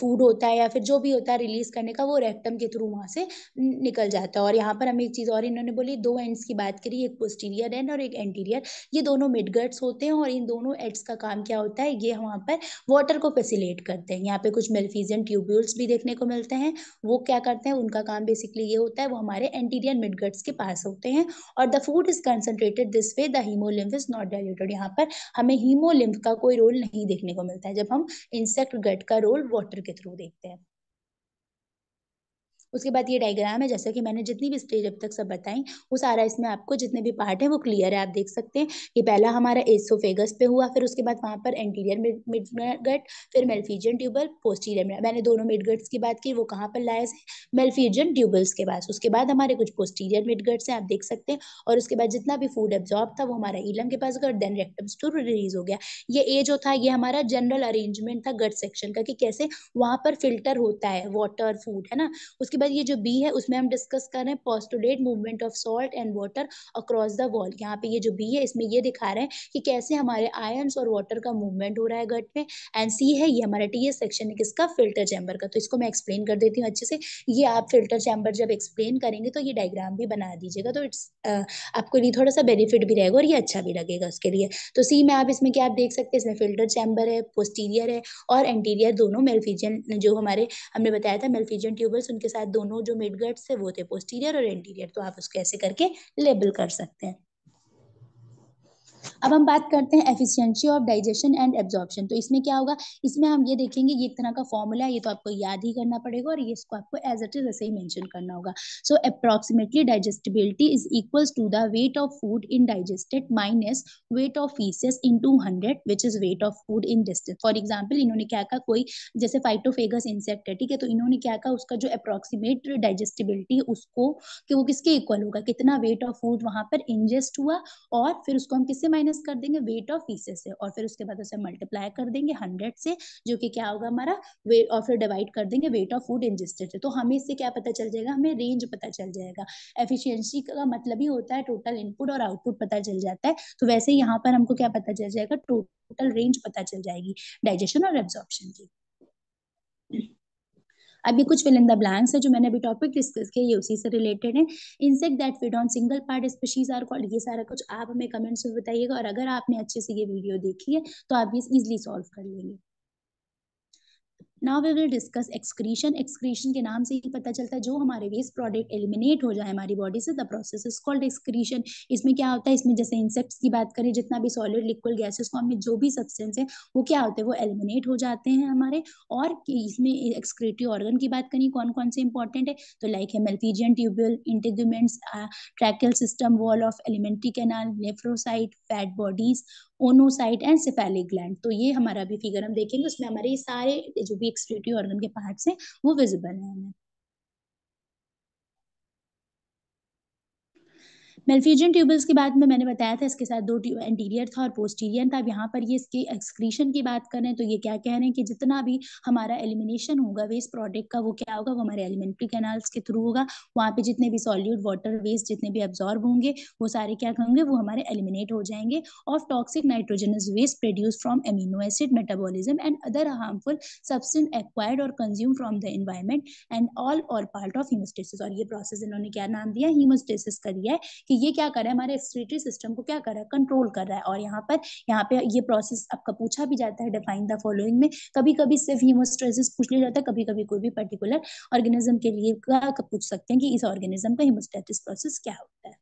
फूड होता है या फिर जो भी होता है रिलीज करने का वो रेक्टम के थ्रू वहाँ से निकल जाता है और यहाँ पर हम एक चीज़ और इन्होंने बोली दो एंड्स की बात करी एक पोस्टीरियर एंड और एक एंटीरियर ये दोनों मिडगट्स होते हैं और इन दोनों एड्स का काम क्या होता है ये वहाँ पर वाटर को फेसिलेट करते हैं यहाँ पे कुछ मेलफीजियन ट्यूब्यूल्स भी देखने को मिलते हैं वो क्या करते हैं उनका काम बेसिकली ये होता है वो हमारे एंटीरियर एंड गट्स के पास होते हैं और the food is concentrated this way the haemolymph is not diluted यहाँ पर हमें हीमोलिम्फ का कोई रोल नहीं देखने को मिलता है जब हम इंसेक्ट गट का रोल वाटर के थ्रू देखते हैं उसके बाद ये डायग्राम है जैसा कि मैंने जितनी भी स्टेज अब तक सब बताई वो सारा इसमें आपको जितने भी पार्ट है वो क्लियर है आप देख सकते हैं ये पहला हमारा एसोफेगस पे हुआ फिर उसके बाद वहाँ पर एंटीरियर मिडगट फिर मेलफीजियन ट्यूबल पोस्टीरियर मैंने दोनों मिडगट्स की बात की वो कहाँ पर लाए मेलफीजियन ट्यूबल्स के पास उसके बाद हमारे कुछ पोस्टीरियर मिडगट्स हैं आप देख सकते हैं और उसके बाद जितना भी फूड एब्जॉर्ब था वो हमारा ईलम के पास गया और देन रेक्टम स्टोर रिलीज हो गया ये ए जो था ये हमारा जनरल अरेंजमेंट था गट सेक्शन का कि कैसे वहाँ पर फिल्टर होता है वाटर फूड है ना उसके नंबर ये जो बी है उसमें हम डिस्कस कर रहे हैं postulate movement of salt and water across the wall यहाँ पे ये जो बी है इसमें ये दिखा रहे हैं कि कैसे हमारे आयन और वाटर का मूवमेंट हो रहा है गट में एंड सी है ये हमारा टी एस सेक्शन है किसका फिल्टर चैम्बर का तो इसको मैं एक्सप्लेन कर देती हूँ अच्छे से ये आप फिल्टर चैम्बर जब एक्सप्लेन करेंगे तो ये डायग्राम भी बना दीजिएगा तो इट्स आपको लिए थोड़ा सा बेनिफिट भी रहेगा और ये अच्छा भी लगेगा उसके लिए तो सी में आप इसमें क्या आप देख सकते हैं इसमें फिल्टर चैम्बर है पोस्टीरियर है और एंटीरियर दोनों मेल्फिजन जो हमारे हमने बताया था मेल्फिजन ट्यूबर्स उनके साथ दोनों जो मिड गट्स है वो थे पोस्टीरियर और इंटीरियर तो आप उसको ऐसे करके लेबल कर सकते हैं अब हम बात करते हैं efficiency of digestion and absorption तो इसमें क्या होगा इसमें हम ये देखेंगे ये एक तरह का फॉर्मूला है ये तो आपको याद ही करना पड़ेगा और ये इसको आपको एज इट इज ऐसे ही मेंशन करना होगा so approximately digestibility is equals to the weight of food in digested minus weight of faeces into hundred which is weight of food in distance for example इन्होंने क्या कहा कोई जैसे phytophagous insect है ठीक है तो इन्होंने क्या कहा उसका जो अप्रॉक्सीमेट डाइजेस्टिबिलिटी है उसको कि वो किसके इक्वल होगा कितना वेट ऑफ फूड वहां पर इंजेस्ट हुआ और फिर उसको हम किससे माइनस कर देंगे वेट ऑफ पीसेस से और फिर उसके बाद उसे मल्टीप्लाई कर देंगे हंड्रेड से जो कि क्या होगा हमारा वेट और फिर डिवाइड कर देंगे वेट ऑफ फूड इंजेस्टेड से तो हमें इससे क्या पता चल जाएगा हमें रेंज पता चल जाएगा एफिशियंसी का मतलब ही होता है टोटल इनपुट और आउटपुट पता चल जाता है तो वैसे यहाँ पर हमको क्या पता चल जाएगा टोटल रेंज पता चल जाएगी डाइजेशन और एब्जॉर्प्शन की अभी कुछ फिल इन द ब्लैंक्स है जो मैंने अभी टॉपिक डिस्कस किया ये उसी से रिलेटेड है insect that feed on single part species are called ये सारा कुछ आप हमें कमेंट्स में बताइएगा और अगर आपने अच्छे से ये वीडियो देखी है तो आप ये इजिली सॉल्व कर लेंगे now we will discuss excretion excretion के नाम से ही पता चलता है जो हमारे वेस्ट प्रोडक्ट एलिमिनेट हो जाए हमारी बॉडी से the process is called excretion इसमें क्या होता है इसमें जैसे इंसेक्ट्स की बात करें जितना भी सॉलिड लिक्विड गैसेस फॉर्म में जो भी सब्सटेंस है वो क्या होते हैं वो एलिमिनेट हो जाते हैं हमारे और इसमें एक्सक्रेटिव ऑर्गन की बात करें कौन कौन से इंपॉर्टेंट है तो लाइक है malpighian tubule integuments tracheal system wall of alimentary canal nephrocyte fat bodies oenocyte and cephalic gland तो ये हमारा भी फिगर हम देखेंगे उसमें हमारे सारे जो भी एक्सक्रीटिव ऑर्गन के पार्ट्स हैं वो विजिबल हैं हमें मेल्फ्यूजन ट्यूबल्स की बात में मैंने बताया था इसके साथ दो एंटीरियर था और पोस्टीरियर था अब यहाँ पर ये इसके एक्सक्रीशन की बात करें तो ये क्या कह रहे हैं कि जितना भी हमारा एलिमिनेशन होगा वेस्ट प्रोडक्ट का वो क्या होगा वो हमारे एलिमेंट्री कैनाल्स के थ्रू होगा वहाँ पे जितने भी सॉल्यूड वाटर वेस्ट जितने भी एब्जॉर्ब होंगे वो सारे क्या होंगे वो हमारे एलिमिनेट हो जाएंगे of toxic nitrogenous waste produce from amino acid metabolism and other harmful substance acquired और consume from the environment and all और पार्ट ऑफ हीमोस्टेसिस और ये प्रोसेस इन्होंने क्या नाम दिया हीमोस्टेसिस का दिया है कि कि ये क्या कर रहा है हमारे एक्सक्रेटरी सिस्टम को क्या कर रहा है कंट्रोल कर रहा है और यहाँ पर यहाँ पे ये प्रोसेस आपका पूछा भी जाता है डिफाइन द फॉलोइंग में कभी कभी सिर्फ हिमोस्ट्रेसिस पूछ लिया जाता है कभी कभी कोई भी पर्टिकुलर ऑर्गेनिज्म के लिए पूछ सकते हैं कि इस ऑर्गेनिज्म का हिमोस्टेटिस प्रोसेस क्या होता है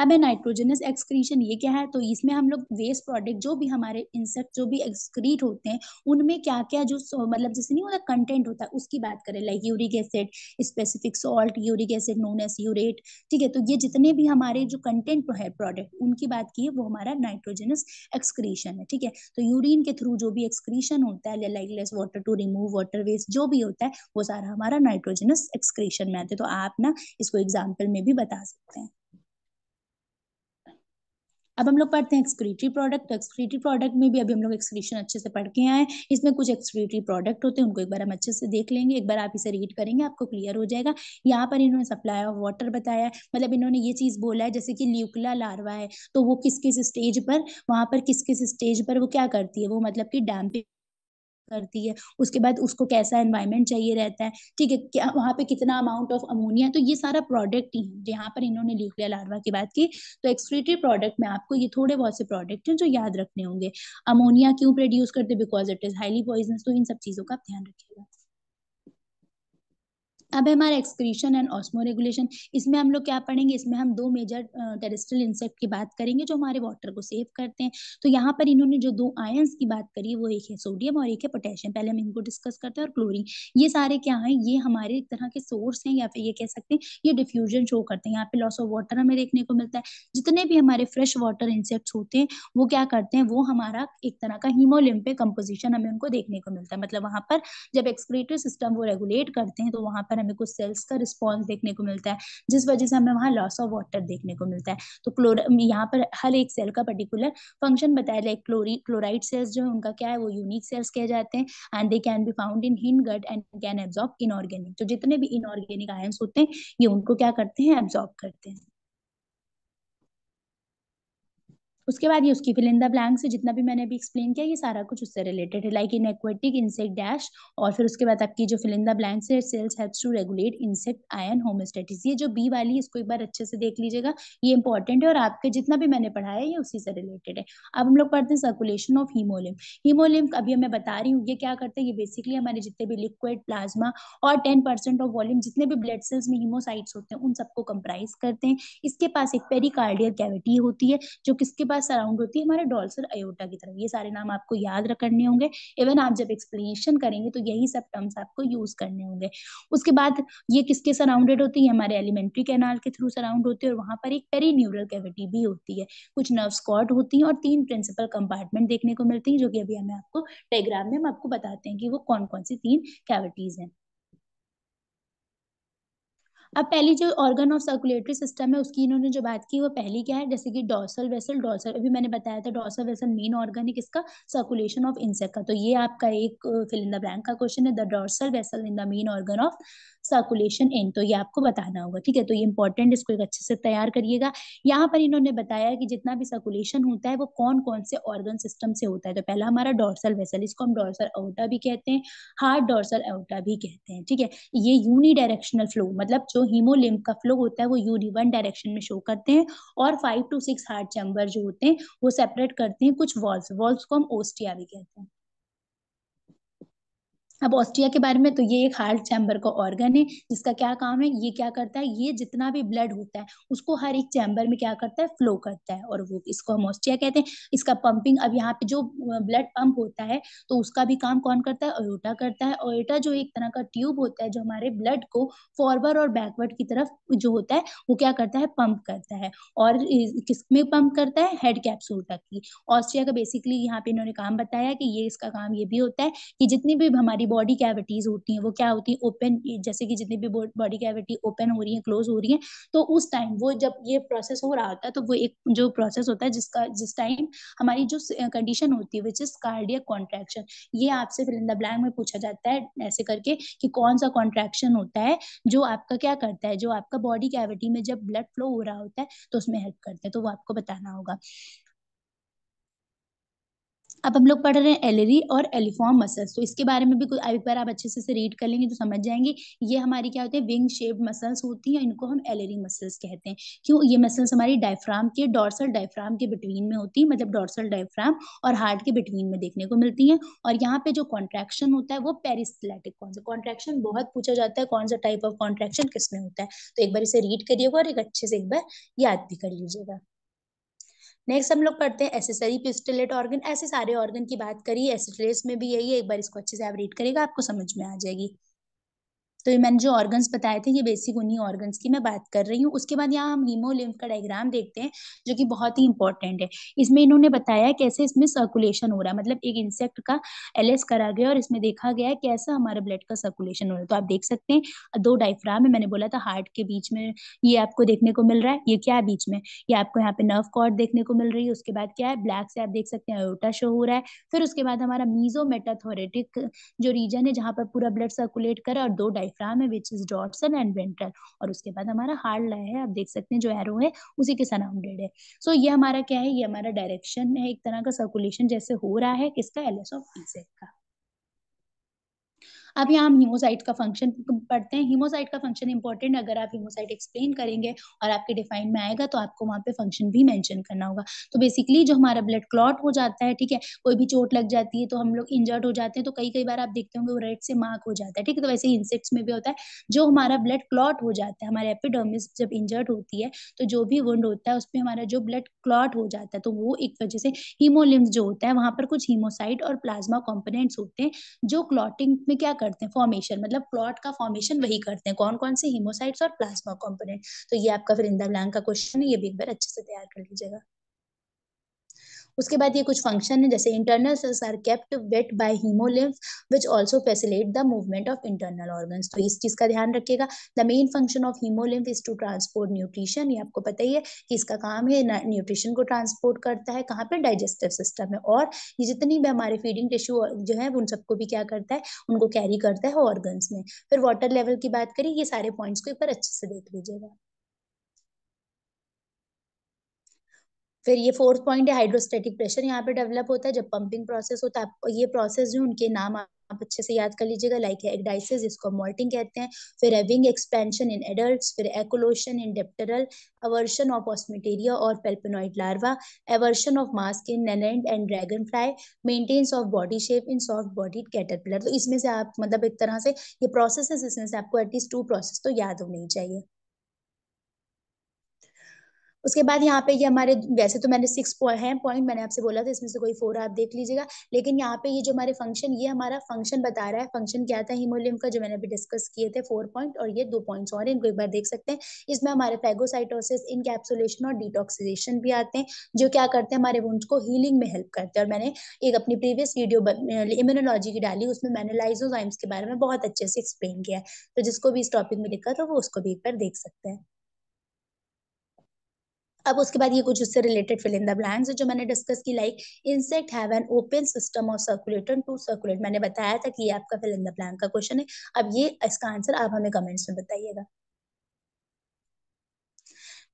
अब है नाइट्रोजनस एक्सक्रीशन ये क्या है तो इसमें हम लोग वेस्ट प्रोडक्ट जो भी हमारे इंसेक्ट जो भी एक्सक्रीट होते हैं उनमें क्या क्या जो मतलब जैसे नहीं होता कंटेंट होता है उसकी बात करें like uric acid specific salt uric acid known as urate ठीक है तो ये जितने भी हमारे जो कंटेंट है प्रोडक्ट उनकी बात की है वो हमारा नाइट्रोजनस एक्सक्रीशन है ठीक है तो यूरिन के थ्रू जो भी एक्सक्रीशन होता है like less water to remove water waste जो भी होता है वो सारा हमारा नाइट्रोजनस एक्सक्रीशन में आता है तो आप ना इसको एग्जाम्पल में भी बता सकते हैं अब हम लोग पढ़ते हैं एक्सक्रीटरी प्रोडक्ट एक्सक्रीटरी प्रोडक्ट में भी अभी हम लोग एक्सक्रीशन अच्छे से पढ़ के आए इसमें कुछ एक्सक्रीटरी प्रोडक्ट होते हैं उनको एक बार हम अच्छे से देख लेंगे एक बार आप इसे रीड करेंगे आपको क्लियर हो जाएगा यहाँ पर इन्होंने सप्लाई ऑफ वाटर बताया मतलब इन्होंने ये चीज़ बोला है जैसे कि ल्यूकला लार्वा है तो वो किस किस स्टेज पर वहाँ पर किस किस स्टेज पर वो क्या करती है वो मतलब कि डैम्पिंग करती है उसके बाद उसको कैसा एनवायरमेंट चाहिए रहता है ठीक है क्या वहाँ पे कितना अमाउंट ऑफ अमोनिया तो ये सारा प्रोडक्ट ही है यहाँ पर इन्होंने न्यूक्लियर लार्वा की बात की तो एक्सक्रीटरी प्रोडक्ट में आपको ये थोड़े बहुत से प्रोडक्ट हैं जो याद रखने होंगे अमोनिया क्यों प्रोड्यूस करते because it is highly poison तो इन सब चीज़ों का आप ध्यान रखिएगा अब हमारा एक्सक्रीशन एंड ऑस्मो रेगुलेशन इसमें हम लोग क्या पढ़ेंगे इसमें हम दो मेजर टेरेस्ट्रल इंसेक्ट की बात करेंगे जो हमारे वाटर को सेव करते हैं तो यहाँ पर इन्होंने जो दो आयंस की बात करी वो एक है सोडियम और एक है पोटेशियम पहले हम इनको डिस्कस करते हैं और क्लोरीन ये सारे क्या हैं ये हमारे एक तरह के सोर्स हैं या फिर ये कह सकते हैं ये डिफ्यूजन शो करते हैं यहाँ पे लॉस ऑफ वाटर हमें देखने को मिलता है जितने भी हमारे फ्रेश वाटर इंसेक्ट्स होते हैं वो क्या करते हैं वो हमारा एक तरह का हीमोलिम्पिक कंपोजिशन हमें उनको देखने को मिलता है मतलब वहां पर जब एक्सक्रेटरी सिस्टम वो रेगुलेट करते हैं तो वहां पर हमें कुछ सेल्स का रिस्पॉन्स देखने को मिलता है जिस वजह से हमें वहाँ लॉस ऑफ वाटर देखने को मिलता है तो क्लोर यहाँ पर हर एक सेल का पर्टिकुलर फंक्शन बताया जाए क्लोरी क्लोराइड सेल्स जो है उनका क्या है वो यूनिक सेल्स कहे जाते हैं and they can be found in hind gut and can absorb inorganic तो जितने भी इनऑर्गेनिक आयन्स होते हैं ये उनको क्या करते हैं एब्जॉर्ब करते हैं उसके बाद ये उसकी फिल इन द ब्लैंक से जितना भी मैंने अभी एक्सप्लेन किया ये सारा कुछ उससे रिलेटेड है like in aquatic insect dash और फिर उसके बाद आपकी जो फिल इन द ब्लैंक से cells helps to regulate insect ion homeostasis ये जो बी वाली इसको एक बार अच्छे से देख लीजिएगा ये इंपॉर्टेंट है और आपके जितना भी मैंने पढ़ाया है ये उसी से रिलेटेड है अब हम लोग पढ़ते हैं सर्कुलेशन ऑफ हीमोलिम हीमोलिम अभी मैं बता रही हूँ ये क्या करते हैं ये बेसिकली हमारे जितने भी लिक्विड प्लाज्मा और टेन परसेंट ऑफ वॉल्यूम जितने भी ब्लड सेल्स में हीमोसाइट्स होते हैं उन सबको कंप्राइज करते हैं इसके पास एक पेरिकार्डियल कैविटी होती है जो किसके पास सराउंड होती है हमारे डॉल्सर अयोटा की तरफ ये सारे नाम आपको याद रखने होंगे इवन आप जब एक्सप्लेनेशन करेंगे तो यही सब टर्म्स आपको यूज करने होंगे उसके बाद ये किसके सराउंडेड होती है हमारे एलिमेंट्री कैनाल के थ्रू सराउंड होती है और वहां पर एक पेरी न्यूरल कैविटी भी होती है कुछ नर्व स्कॉट होती है और तीन प्रिंसिपल कंपार्टमेंट देखने को मिलती है जो कि अभी हमें आपको डायग्राम में हम आपको बताते हैं कि वो कौन कौन सी तीन कैविटीज हैं अब पहली जो ऑर्गन ऑफ सर्कुलेटरी सिस्टम है उसकी इन्होंने जो बात की वो पहली क्या है जैसे कि डॉर्सल वेसल डॉर्सल अभी मैंने बताया था डॉसल वेसल मेन ऑर्गन है किसका सर्कुलेशन ऑफ इंसेक्ट का तो ये आपका एक फिलिंदा uh, इन का क्वेश्चन है the dorsal vessel in the main organ of circulation in तो ये आपको बताना होगा ठीक है तो ये इंपॉर्टेंट इसको एक अच्छे से तैयार करिएगा यहाँ पर इन्होंने बताया कि जितना भी सर्कुलेशन होता है वो कौन कौन से ऑर्गन सिस्टम से होता है तो पहला हमारा डॉर्सल वेसल इसको हम डॉर्सल अवटा भी कहते हैं हार्ड डॉर्सल अवटा भी कहते हैं ठीक है ये यूनिडायरेक्शनल फ्लो मतलब जो हीमोलिम्ब का फ्लो होता है वो यूनि वन डायरेक्शन में शो करते हैं और five to six heart chamber जो होते हैं वो सेपरेट करते हैं कुछ वॉल्व वॉल्व को हम ओस्टिया भी कहते हैं अब ऑस्ट्रिया के बारे में तो ये एक हार्ट चैम्बर का ऑर्गन है जिसका क्या काम है ये क्या करता है ये जितना भी ब्लड होता है उसको हर एक चैम्बर में क्या करता है फ्लो करता है और वो इसको हम ऑस्ट्रिया कहते हैं इसका पंपिंग अब यहाँ पे जो ब्लड पंप होता है तो उसका भी काम कौन करता है ओयोटा करता है ओयोटा जो एक तरह का ट्यूब होता है जो हमारे ब्लड को फॉरवर्ड और बैकवर्ड की तरफ जो होता है वो क्या करता है पंप करता है और किस में पंप करता है हेड कैप्सूल तक की ऑस्ट्रिया का बेसिकली यहाँ पे इन्होंने काम बताया कि ये इसका काम ये भी होता है कि जितनी भी हमारी बॉडी कैविटीज होती हैं वो क्या होती है ओपन जैसे कि जितनी भी बॉडी कैविटी ओपन हो रही है क्लोज हो रही है तो उस टाइम वो जब ये प्रोसेस हो रहा होता है तो वो एक जो प्रोसेस होता है जिसका जिस टाइम हमारी जो कंडीशन होती है विच इज कार्डियक कॉन्ट्रैक्शन ये आपसे फिलिंदा ब्लैंक में पूछा जाता है ऐसे करके कि कौन सा कॉन्ट्रैक्शन होता है जो आपका क्या करता है जो आपका बॉडी कैविटी में जब ब्लड फ्लो हो रहा होता है तो उसमें हेल्प करता है तो वो आपको बताना होगा अब हम लोग पढ़ रहे हैं एलरी और एलिफॉर्म मसल्स तो इसके बारे में भी कुछ एक बार आप अच्छे से रीड कर लेंगे तो समझ जाएंगे ये हमारी क्या होते हैं विंग शेप मसल्स होती हैं इनको हम एलरी मसल्स कहते हैं क्यों ये मसल्स हमारी डायफ्राम के डॉर्सल डायफ्राम के बिटवीन में होती है मतलब डॉर्सल डायफ्राम और हार्ट के बिटवीन में देखने को मिलती है और यहाँ पे जो कॉन्ट्रेक्शन होता है वो पेरिस्टलेटिक कौन सा कॉन्ट्रेक्शन बहुत पूछा जाता है कौन सा टाइप ऑफ कॉन्ट्रेक्शन किसमें होता है तो एक बार इसे रीड करिएगा और एक अच्छे से एक बार याद भी कर लीजिएगा नेक्स्ट हम लोग पढ़ते हैं एसेसरी पिस्टलेट ऑर्गन ऐसे सारे ऑर्गन की बात करिए एसिटलेस में भी यही है एक बार इसको अच्छे से आप रीड करेगा आपको समझ में आ जाएगी तो ये मैंने जो ऑर्गन्स बताए थे ये बेसिक उन्हीं ऑर्गन्स की मैं बात कर रही हूँ उसके बाद यहाँ हम हीमोलिम्फ का डायग्राम देखते हैं जो कि बहुत ही इंपॉर्टेंट है इसमें इन्होंने बताया कैसे इसमें सर्कुलेशन हो रहा है मतलब एक इंसेक्ट का एलएस करा गया और इसमें देखा गया है कैसा हमारा ब्लड का सर्कुलेशन हो रहा है तो आप देख सकते हैं दो डाइफ्राम है मैंने बोला था हार्ट के बीच में ये आपको देखने को मिल रहा है ये क्या है बीच में ये आपको यहाँ पे नर्व कॉर्ड देखने को मिल रही है उसके बाद क्या है ब्लैक से आप देख सकते हैं अयोटा शो हो रहा है फिर उसके बाद हमारा मीजो मेटाथोरेटिक जो रीजन है जहाँ पर पूरा ब्लड सर्कुलेट करा और दो डाइफ्राम डायफ्राम है which is dorsal and ventral और उसके बाद हमारा हार्ड लाइ है आप देख सकते हैं जो एरो है उसी के सराउंडेड है सो so, ये हमारा क्या है ये हमारा डायरेक्शन है एक तरह का सर्कुलेशन जैसे हो रहा है किसका एल एस ऑफ का अब यहाँ हम हीमोसाइट का फंक्शन पढ़ते हैं हीमोसाइट का फंक्शन इंपॉर्टेंट अगर आप हीमोसाइट एक्सप्लेन करेंगे और आपके डिफाइन में आएगा तो आपको वहाँ पे फंक्शन भी मैंशन करना होगा तो बेसिकली जो हमारा ब्लड क्लॉट हो जाता है ठीक है कोई भी चोट लग जाती है तो हम लोग इंजर्ड हो जाते हैं तो कई कई बार आप देखते होंगे वो रेड से मार्क हो जाता है ठीक है तो वैसे इंसेक्ट्स में भी होता है जो हमारा ब्लड क्लॉट हो जाता है हमारे एपिडर्मिस जब इंजर्ड होती है तो जो भी वुंड होता है उसमें हमारा जो ब्लड क्लॉट हो जाता है तो वो एक वजह से हीमोलिम्स जो होता है वहां पर कुछ हीमोसाइट और प्लाज्मा कॉम्पोनेंट्स होते हैं जो क्लॉटिंग में क्या करते हैं फॉर्मेशन मतलब क्लॉट का फॉर्मेशन वही करते हैं कौन कौन से हीमोसाइट्स और प्लाज्मा कॉम्पोनेंट तो ये आपका फिर इंदा ब्लैंक का क्वेश्चन है ये भी एक बार अच्छे से तैयार कर लीजिएगा उसके बाद ये कुछ फंक्शन है जैसे internal cells are kept wet by haemolymph which also facilitate the movement of internal organs तो इस चीज़ का ध्यान रखिएगा the main function of haemolymph is to transport nutrition ये आपको पता ही है कि इसका काम है न्यूट्रिशन को ट्रांसपोर्ट करता है कहाँ पे डाइजेस्टिव सिस्टम है और ये जितनी भी हमारे फीडिंग टिश्यू जो है उन सबको भी क्या करता है उनको कैरी करता है ऑर्गन्स में फिर वाटर लेवल की बात करें ये सारे पॉइंट्स को एक बार अच्छे से देख लीजिएगा फिर ये फोर्थ पॉइंट है हाइड्रोस्टेटिक प्रेशर यहाँ पे डेवलप होता है जब पंपिंग प्रोसेस होता है आप ये प्रोसेस जो उनके नाम आप अच्छे से याद कर लीजिएगा लाइक है एगडाइसिस इसको मोल्टिंग कहते हैं फिर है एक्सपेंशन इन एडल्ट्स फिर एक्लोशन इन डेप्टरल अवर्शन ऑफ ऑस्मिटेरिया और papilionid larva eversion of mask in naiad and dragonfly maintenance of body shape in soft bodied caterpillar तो इसमें से आप मतलब एक तरह से ये प्रोसेस इसमें से आपको एटलीस्ट टू प्रोसेस तो याद होनी चाहिए उसके बाद यहाँ पे ये हमारे वैसे तो मैंने सिक्स है पॉइंट मैंने आपसे बोला था इसमें से कोई फोर आप देख लीजिएगा लेकिन यहाँ पे ये जो हमारे फंक्शन ये हमारा फंक्शन बता रहा है फंक्शन क्या था हिमोलियम का जो मैंने अभी डिस्कस किए थे फोर पॉइंट और ये दो पॉइंट्स और इनको एक बार देख सकते हैं इसमें हमारे फेगोसाइटोसिस इनकेप्सुलेशन और डिटॉक्सीजेशन भी आते हैं जो क्या करते हैं हमारे वुंड को हीलिंग में हेल्प करते हैं और मैंने एक अपनी प्रीवियस वीडियो इम्यूनोलॉजी की डाली उसमें मैंने लाइजोजाइम्स के बारे में बहुत अच्छे से एक्सप्लेन किया है तो जिसको भी इस टॉपिक में दिक्कत हो वो उसको भी एक बार देख सकते हैं अब उसके बाद ये कुछ उससे रिलेटेड फिल इन जो मैंने डिस्कस की like insect have an open system of circulator to circulate मैंने बताया था कि ये आपका फिल इन का क्वेश्चन है अब ये इसका आंसर आप हमें कमेंट्स में बताइएगा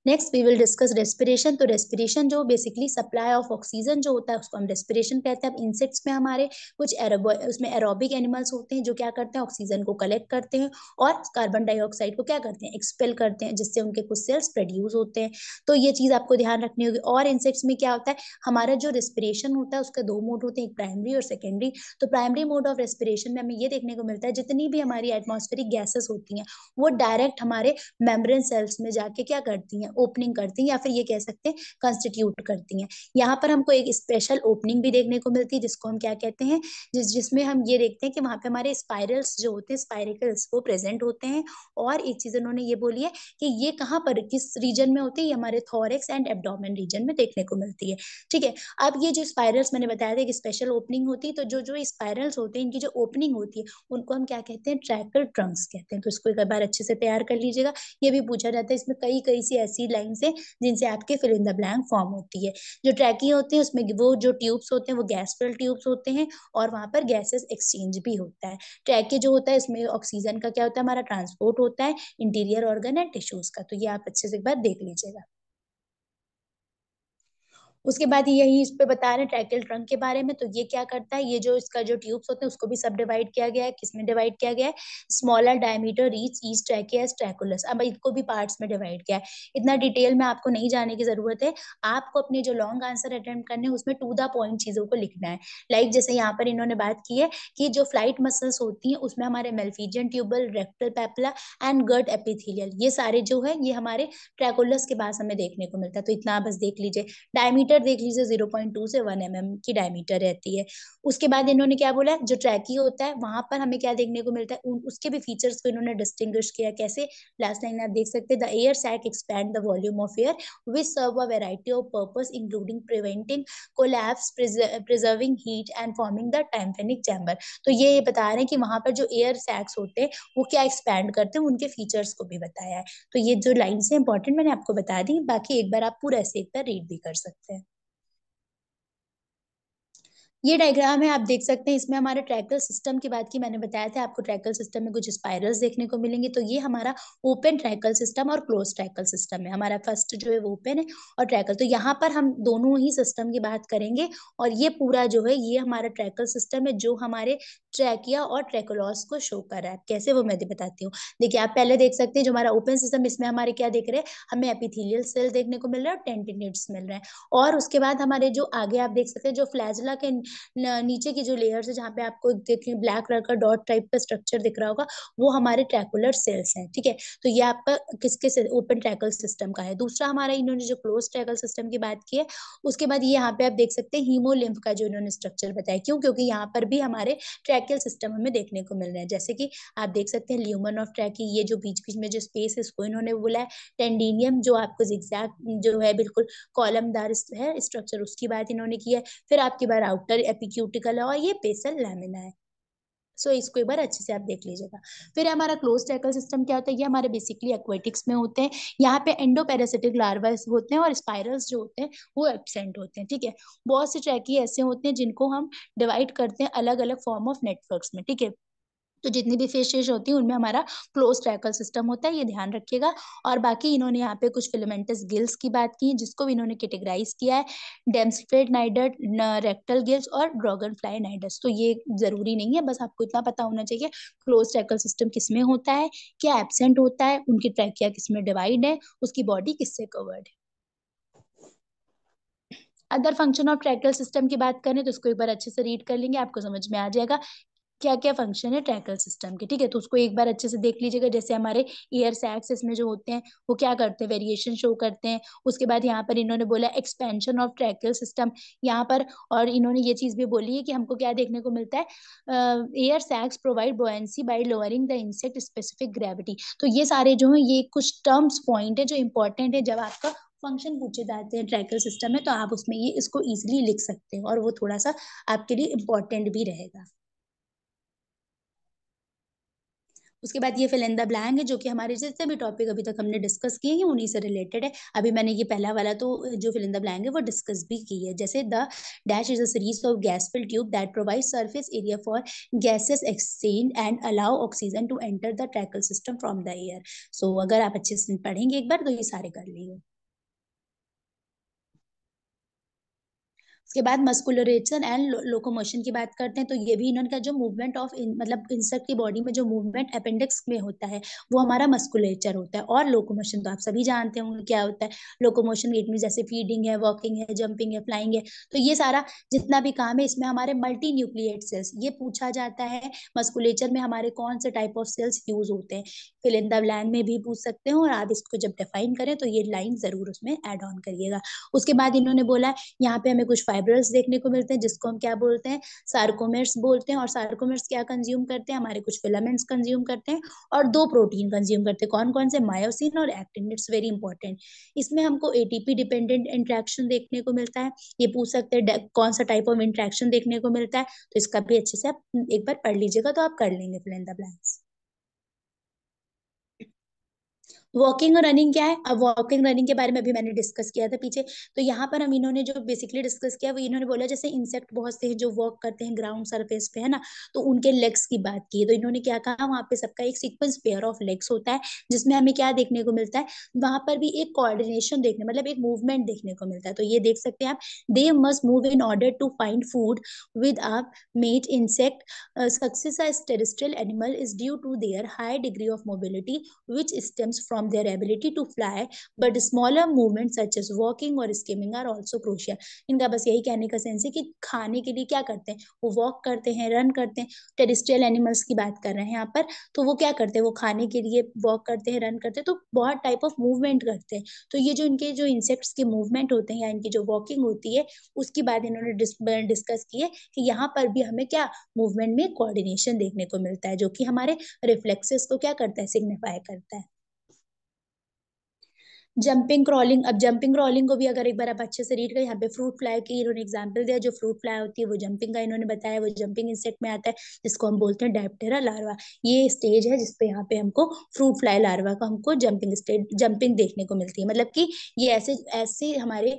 next we will discuss respiration तो रेस्पिरेशन जो बेसिकली सप्लाई ऑफ ऑक्सीजन जो होता है उसको हम रेस्पिरेशन कहते हैं अब इंसेक्ट्स में हमारे कुछ एरोब उसमें एरोबिक एनिमल्स होते हैं जो क्या करते हैं ऑक्सीजन को कलेक्ट करते हैं और कार्बन डाइऑक्साइड को क्या करते हैं एक्सपेल करते हैं जिससे उनके कुछ सेल्स प्रोड्यूस होते हैं तो ये चीज़ आपको ध्यान रखनी होगी और इंसेक्ट्स में क्या होता है हमारा जो रेस्पिरेशन होता है उसका दो मोड होते हैं एक प्राइमरी और सेकेंडरी तो प्राइमरी मोड ऑफ रेस्पिरेशन में हमें ये देखने को मिलता है जितनी भी हमारी एटमोस्फेरिक गैसेस होती हैं वो डायरेक्ट हमारे मेम्ब्रेन सेल्स में जाके क्या करती हैं हैं ओपनिंग करती हैं या फिर ये कह सकते हैं कंस्टिट्यूट करती हैं यहाँ पर हमको एक स्पेशल ओपनिंग भी देखने को मिलती है जिसको हम क्या कहते हैं जिस जिसमें हम ये देखते हैं कि वहाँ पे हमारे स्पायरल्स जो होते हैं स्पायरिकल्स वो प्रेजेंट होते हैं और एक चीज़ उन्होंने ये बोली है कि ये कहाँ पर किस रीजन में होती है ये हमारे थॉरिक्स एंड एबडोम रीजन में देखने को मिलती है ठीक है अब ये जो स्पायरल्स मैंने बताया था कि स्पेशल ओपनिंग होती है तो जो जो स्पायरल्स होते हैं इनकी जो ओपनिंग होती है उनको हम क्या कहते हैं ट्रैकल ट्रंक्स कहते हैं तो इसको एक बार अच्छे से तैयार कर लीजिएगा ये भी पूछा जाता है इसमें कई कई सी ऐसी ऐसी लाइन्स है जिनसे आपके fill in the blank form होती है जो ट्रैकिंग होती है उसमें वो जो ट्यूब्स होते हैं वो फिल ट्यूब्स होते हैं और वहाँ पर गैसेस एक्सचेंज भी होता है ट्रैके जो होता है इसमें ऑक्सीजन का क्या होता है हमारा ट्रांसपोर्ट होता है इंटीरियर ऑर्गन एंड टिश्यूज का तो ये आप अच्छे से एक बार देख लीजिएगा उसके बाद यही इस पे बता रहे हैं ट्रंक के बारे में तो ये क्या करता है ये जो इसका जो ट्यूब्स होते हैं उसको भी सब डिवाइड किया गया है किसमें डिवाइड किया गया है smaller diameter reach east tracheas tracheoles अब इसको भी पार्ट्स में डिवाइड किया है इतना डिटेल में आपको नहीं जाने की जरूरत है आपको अपने जो लॉन्ग आंसर अटेम्प्ट करने हैं उसमें टू द पॉइंट चीजों को लिखना है लाइक like जैसे यहाँ पर इन्होंने बात की है कि जो फ्लाइट मसल्स होती है उसमें हमारे malpighian tubule rectal papilla and gut epithelial ये सारे जो है ये हमारे ट्रैकुलस के पास हमें देखने को मिलता है तो इतना बस देख लीजिए डायमीटर डायमीटर देख लीजिए जीरो पॉइंट टू से वन एम mm की डायमीटर रहती है उसके बाद इन्होंने क्या बोला जो ट्रैकी होता है वहां पर हमें क्या देखने को मिलता है उसके भी फीचर्स को इन्होंने डिस्टिंग किया कैसे लास्ट लाइन आप देख सकते हैं the air sac expand the volume of air which serve a variety of purpose including preventing collapse preserving heat and forming the tympanic chamber तो ये बता रहे हैं कि वहां पर जो एयर सैक्स होते हैं वो क्या एक्सपैंड करते हैं उनके फीचर्स को भी बताया है तो ये जो लाइन्स है इंपॉर्टेंट मैंने आपको बता दी बाकी एक बार आप पूरा ऐसे एक बार रीड भी कर सकते हैं ये डायग्राम है आप देख सकते हैं इसमें हमारे ट्रैकल सिस्टम की बात की मैंने बताया था आपको ट्रैकल सिस्टम में कुछ स्पायरल्स देखने को मिलेंगे तो ये हमारा ओपन ट्रैकल सिस्टम और क्लोज ट्रैकल सिस्टम है हमारा फर्स्ट जो है वो ओपन है और ट्रैकल तो यहाँ पर हम दोनों ही सिस्टम की बात करेंगे और ये पूरा जो है ये हमारा ट्रैकल सिस्टम है जो हमारे ट्रैकिया और ट्रैकोलॉस को शो कर रहा है कैसे वो मैं बताती हूँ देखिए आप पहले देख सकते हैं जो हमारा ओपन सिस्टम इसमें हमारे क्या देख रहे हैं हमें एपिथीलियल सेल देखने को मिल रहा है और टेंटिनेट्स मिल रहे हैं और उसके बाद हमारे जो आगे आप देख सकते हैं जो फ्लैजला के नीचे की जो लेयर्स है जहाँ पे आपको देखें ब्लैक कलर का डॉट टाइप का स्ट्रक्चर दिख रहा होगा वो हमारे ट्रैकुलर सेल्स हैं ठीक है तो ये आपका किसके ओपन ट्रैकल सिस्टम का है दूसरा हमारा इन्होंने जो क्लोज ट्रैकल सिस्टम की बात की है उसके बाद ये यहाँ पे आप देख सकते हैं हीमोलिम्फ का जो इन्होंने स्ट्रक्चर बताया क्यों क्योंकि यहाँ पर भी हमारे ट्रैकल सिस्टम हमें देखने को मिल रहे हैं जैसे कि आप देख सकते हैं ल्यूमन ऑफ ट्रैकी ये जो बीच बीच में जो स्पेस है इसको इन्होंने बोला है टेंडीनियम जो आपको जिग्जैग जो है बिल्कुल कॉलमदार है स्ट्रक्चर उसकी बात इन्होंने की है फिर आपकी बार आउटर ऊपर एपिक्यूटिकल है और ये बेसल लैमिना है सो so, इसको एक बार अच्छे से आप देख लीजिएगा फिर हमारा क्लोज टैकल सिस्टम क्या होता है ये हमारे बेसिकली एक्वेटिक्स में होते हैं यहाँ पे एंडोपेरासिटिक लार्वा होते हैं और स्पायरल्स जो होते हैं वो एबसेंट होते हैं ठीक है बहुत से ट्रैकी ऐसे होते हैं जिनको हम डिवाइड करते हैं अलग अलग फॉर्म ऑफ नेटवर्क में ठीक है तो जितनी भी फिशेज होती है उनमें हमारा क्लोज ट्रैकल सिस्टम होता है ये ध्यान रखिएगा और बाकी इन्होंने यहाँ पे कुछ फिलामेंटस गिल्स की बात की है जिसको भी इन्होंने कैटेगराइज किया है डेम्सफेड नाइडर रेक्टल गिल्स और ड्रॉगन फ्लाई नाइडर्स तो ये जरूरी नहीं है बस आपको इतना पता होना चाहिए क्लोज ट्रैकल सिस्टम किस में होता है क्या एबसेंट होता है उनकी ट्रैकिया किस में डिवाइड है उसकी बॉडी किससे कवर्ड है other function of tracheal system की बात करें तो उसको एक बार अच्छे से रीड कर लेंगे आपको समझ में आ जाएगा क्या क्या फंक्शन है ट्रैकल सिस्टम के ठीक है तो उसको एक बार अच्छे से देख लीजिएगा जैसे हमारे ईयर सैक्स इसमें जो होते हैं वो क्या करते हैं वेरिएशन शो करते हैं उसके बाद यहाँ पर इन्होंने बोला एक्सपेंशन ऑफ ट्रैकल सिस्टम यहाँ पर और इन्होंने ये चीज़ भी बोली है कि हमको क्या देखने को मिलता है air sacs provide buoyancy by lowering the insect specific gravity तो ये सारे जो है ये कुछ टर्म्स पॉइंट है जो इंपॉर्टेंट है जब आपका फंक्शन पूछे जाते हैं ट्रैकल सिस्टम में तो आप उसमें ये इसको ईजिली लिख सकते हैं और वो थोड़ा सा आपके लिए इम्पोर्टेंट भी रहेगा उसके बाद ये फिलिंदा ब्लैंग है जो कि हमारे जितने भी टॉपिक अभी तक हमने डिस्कस किए हैं उन्हीं से रिलेटेड है अभी मैंने ये पहला वाला तो जो फिलिंदा ब्लैंग है वो डिस्कस भी की है जैसे the dash is a series of gas fill tube that provide surface area for gases exchange and allow oxygen to enter the tracheal system from the air so अगर आप अच्छे से पढ़ेंगे एक बार तो ये सारे कर लेंगे इसके बाद मस्कुलरेशन एंड लोकोमोशन की बात करते हैं तो ये भी इन्होंने जो मूवमेंट ऑफ मतलब इंसेक्ट की बॉडी में जो मूवमेंट अपेंडिक्स में होता है वो हमारा मस्कुलेचर होता है और लोकोमोशन तो आप सभी जानते होंगे क्या होता है लोकोमोशन इट जैसे फीडिंग है वॉकिंग है जंपिंग है फ्लाइंग है तो ये सारा जितना भी काम है इसमें हमारे मल्टी न्यूक्लिएट सेल्स ये पूछा जाता है मस्कुलेचर में हमारे कौन से टाइप ऑफ सेल्स यूज होते हैं फिलिंदा लाइन ब्लैंड में भी पूछ सकते हैं और आप इसको जब डिफाइन करें तो ये लाइन जरूर उसमें एड ऑन करिएगा उसके बाद इन्होंने बोला यहाँ पे हमें कुछ फाइव फाइब्रस देखने को मिलते हैं जिसको हम क्या बोलते हैं सार्कोमेर्स बोलते हैं और सार्कोमेर्स क्या कंज्यूम करते हैं हमारे कुछ फिलामेंट्स कंज्यूम करते हैं और दो प्रोटीन कंज्यूम करते हैं कौन कौन से मायोसिन और एक्टिन इट्स वेरी इंपॉर्टेंट इसमें हमको एटीपी डिपेंडेंट इंट्रैक्शन देखने को मिलता है ये पूछ सकते हैं कौन सा टाइप ऑफ इंट्रैक्शन देखने को मिलता है तो इसका भी अच्छे से आप एक बार पढ़ लीजिएगा तो आप कर लेंगे fill in the blanks walking और रनिंग क्या है अब वॉकिंग रनिंग के बारे में भी मैंने डिस्कस किया था पीछे तो यहाँ पर हम इन्होंने जो बेसिकली डिस्कस किया वो इन्होंने बोला जैसे इंसेक्ट बहुत से हैं जो वॉक करते हैं ग्राउंड सरफेस पे है ना तो उनके लेग्स की बात की तो इन्होंने क्या कहा वहाँ पे सबका एक सिक्वेंस पेयर ऑफ लेग्स होता है जिसमें हमें क्या देखने को मिलता है वहां पर भी एक कोऑर्डिनेशन देखने मतलब एक मूवमेंट देखने को मिलता है तो ये देख सकते हैं आप they must move in order to find food with a mate insect success terrestrial animal is due to their high degree of mobility which stems from from their ability to fly but smaller movements such as walking or skimming are also crucial इनका बस यही कहने का sense है कि खाने के लिए क्या करते हैं वो वॉक करते हैं रन करते हैं टेरिस्ट्रियल एनिमल्स की बात कर रहे हैं यहाँ पर तो वो क्या करते हैं वो खाने के लिए वॉक करते हैं रन करते हैं तो बहुत टाइप ऑफ मूवमेंट करते हैं तो ये जो इनके जो इंसेक्ट्स के मूवमेंट होते हैं या इनकी जो वॉकिंग होती है उसकी बात इन्होंने डिस, डिस्कस की है कि यहाँ पर भी हमें क्या मूवमेंट में कोऑर्डिनेशन देखने को मिलता है जो कि हमारे रिफ्लेक्सेस को क्या करता है सिग्निफाई करता है जंपिंग क्रॉलिंग अब जंपिंग क्रॉलिंग को भी अगर एक बार आप अच्छे से रीड करें यहाँ पे फ्रूट फ्लाई की इन्होंने एग्जाम्पल दिया जो फ्रूट फ्लाई होती है वो जंपिंग का इन्होंने बताया वो जंपिंग इंसेक्ट में आता है जिसको हम बोलते हैं डायप्टेरा लार्वा ये स्टेज है जिसपे यहाँ पे हमको फ्रूट फ्लाई लार्वा का हमको जंपिंग स्टेज जंपिंग देखने को मिलती है मतलब की ये ऐसे ऐसे हमारे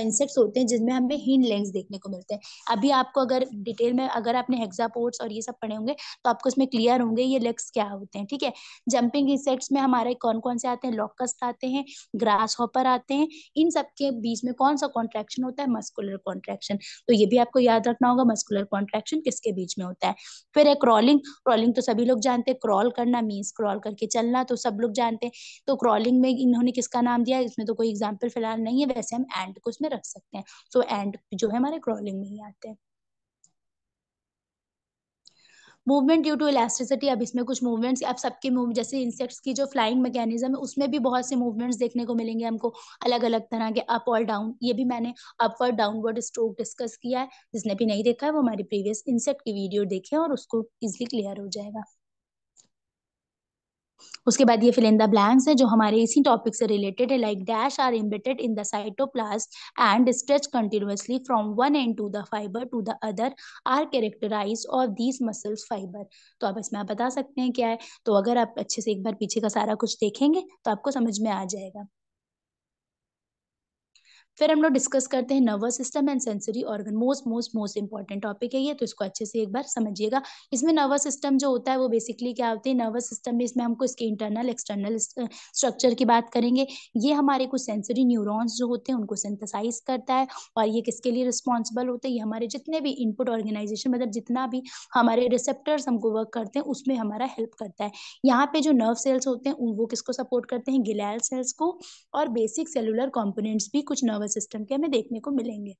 इंसेक्ट्स होते हैं जिनमें हमें हिंड लेंग्स देखने को मिलते हैं अभी आपको अगर डिटेल में अगर आपने हेक्सापोर्ट्स और ये सब पढ़े होंगे तो आपको इसमें क्लियर होंगे ये लेग्स क्या होते हैं ठीक है जंपिंग इंसेक्ट्स में हमारे कौन कौन से आते हैं लॉकस्ट आते हैं ग्रास हॉपर आते हैं इन सब के बीच में कौन सा कॉन्ट्रेक्शन होता है मस्कुलर कॉन्ट्रेक्शन तो ये भी आपको याद रखना होगा मस्कुलर कॉन्ट्रेक्शन किसके बीच में होता है फिर है क्रॉलिंग क्रॉलिंग तो सभी लोग जानते हैं क्रॉल करना मीन्स क्रॉल करके चलना तो सब लोग जानते हैं तो क्रॉलिंग में इन्होंने किसका नाम दिया इसमें तो कोई एग्जाम्पल फिलहाल नहीं है वैसे हम एंड को उसमें रख सकते हैं सो so, एंड जो है हमारे क्रॉलिंग में ही आते हैं मूवमेंट ड्यू टू इलास्टिसिटी अब इसमें कुछ मूवमेंट्स अब सबके मूव जैसे इंसेक्ट्स की जो फ्लाइंग मैकेनिज्म है उसमें भी बहुत से मूवमेंट्स देखने को मिलेंगे हमको अलग अलग तरह के अप और डाउन ये भी मैंने अपवर्ड डाउनवर्ड स्ट्रोक डिस्कस किया है जिसने भी नहीं देखा है वो हमारी प्रीवियस इंसेक्ट की वीडियो देखे और उसको इजिली क्लियर हो जाएगा उसके बाद ये फिलिंदा ब्लैंक्स है जो हमारे इसी टॉपिक से रिलेटेड है like dash are embedded in the cytoplast and stretch continuously from one end to the fibre to the other are characterise of these muscles fibre तो आप इसमें आप बता सकते हैं क्या है तो अगर आप अच्छे से एक बार पीछे का सारा कुछ देखेंगे तो आपको समझ में आ जाएगा फिर हम लोग डिस्कस करते हैं nervous system and sensory organ most most most important topic है ये तो इसको अच्छे से एक बार समझिएगा इसमें नर्वस सिस्टम जो होता है वो बेसिकली क्या होती है नर्वस सिस्टम में इसमें हमको इसके इंटरनल एक्सटर्नल स्ट्रक्चर की बात करेंगे ये हमारे कुछ सेंसरी न्यूरोन्स जो होते हैं उनको सिंथेसाइज करता है और ये किसके लिए रिस्पॉन्सिबल होते हैं ये हमारे जितने भी इनपुट ऑर्गेनाइजेशन मतलब जितना भी हमारे रिसेप्टर्स हमको वर्क करते हैं उसमें हमारा हेल्प करता है यहाँ पे जो नर्व सेल्स होते हैं वो किसको सपोर्ट करते हैं गिलैल सेल्स को और बेसिक सेलुलर कॉम्पोनेंट्स भी कुछ नर्व नर्वस सिस्टम के हमें देखने को मिलेंगे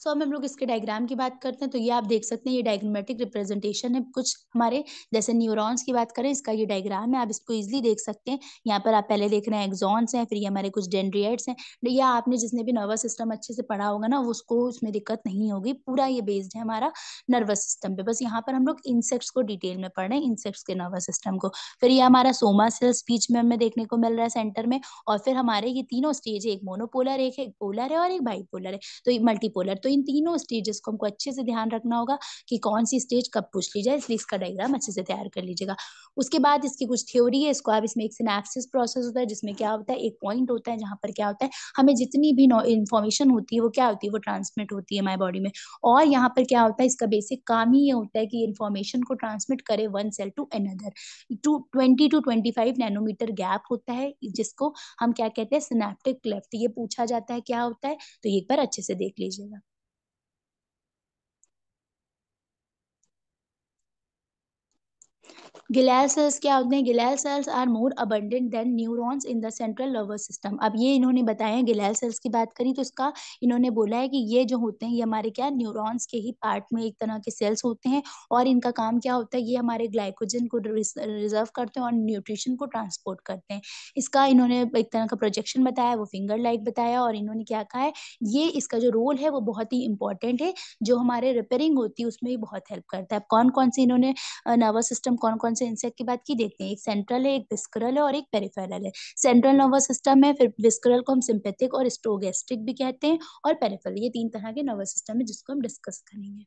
सो अब हम लोग इसके डायग्राम की बात करते हैं तो ये आप देख सकते हैं ये डायग्रामेटिक रिप्रेजेंटेशन है कुछ हमारे जैसे न्यूरॉन्स की बात करें इसका ये डायग्राम है आप इसको इजिली देख सकते हैं यहाँ पर आप पहले देख रहे हैं एग्जॉन्स हैं फिर ये हमारे कुछ डेंड्रियट्स हैं तो या आपने जिसने भी नर्वस सिस्टम अच्छे से पढ़ा होगा ना उसको उसमें दिक्कत नहीं होगी पूरा ये बेस्ड है हमारा नर्वस सिस्टम पे बस यहाँ पर हम लोग इंसेक्ट्स को डिटेल में पढ़ रहे हैं इंसेक्ट्स के नर्वस सिस्टम को फिर ये हमारा सोमा सेल स्पीच में हमें देखने को मिल रहा है सेंटर में और फिर हमारे ये तीनों स्टेज है एक मोनोपोलर एक एक पोलर है और एक बाइपोलर है तो मल्टीपोलर तो इन तीनों स्टेजेस को हमको अच्छे से ध्यान रखना होगा कि कौन सी स्टेज कब पूछ ली जाए इसलिए इसका डायग्राम अच्छे से तैयार कर लीजिएगा उसके बाद इसकी कुछ थ्योरी है इसको आप इसमें एक सिनेप्सिस प्रोसेस होता है जिसमें क्या होता है एक पॉइंट होता है जहाँ पर क्या होता है हमें जितनी भी इन्फॉर्मेशन होती है वो क्या होती है वो ट्रांसमिट होती है माई बॉडी में और यहाँ पर क्या होता है इसका बेसिक काम ही ये होता है कि इन्फॉर्मेशन को ट्रांसमिट करे one cell to another to twenty to twenty five nanometre gap होता है जिसको हम क्या कहते हैं सिनेप्टिक क्लेफ्ट ये पूछा जाता है क्या होता है तो एक बार अच्छे से देख लीजिएगा गिलैल सेल्स क्या होते हैं glial cells are more abundant than neurons in the central nervous system अब ये इन्होंने बताया ग्लैल सेल्स की बात करी तो इसका इन्होंने बोला है कि ये जो होते हैं ये हमारे क्या न्यूरॉन्स के ही पार्ट में एक तरह के सेल्स होते हैं और इनका काम क्या होता है ये हमारे ग्लाइकोजन को रिजर्व करते हैं और न्यूट्रिशन को ट्रांसपोर्ट करते हैं इसका इन्होंने एक तरह का प्रोजेक्शन बताया वो फिंगर लाइक बताया और इन्होंने क्या कहा है ये इसका जो रोल है वो बहुत ही इंपॉर्टेंट है जो हमारे रिपेयरिंग होती है उसमें भी बहुत हेल्प करता है कौन कौन सी इन्होंने नर्वस सिस्टम कौन कौन से इंसेक्ट की बात की देखते हैं एक सेंट्रल है एक विस्करल है और एक पेरिफेरल है सेंट्रल नर्वस सिस्टम है फिर विस्करल को हम सिंपेथिक और स्टोगेस्ट्रिक भी कहते हैं और पेरिफेरल ये तीन तरह के नर्वस सिस्टम है जिसको हम डिस्कस करेंगे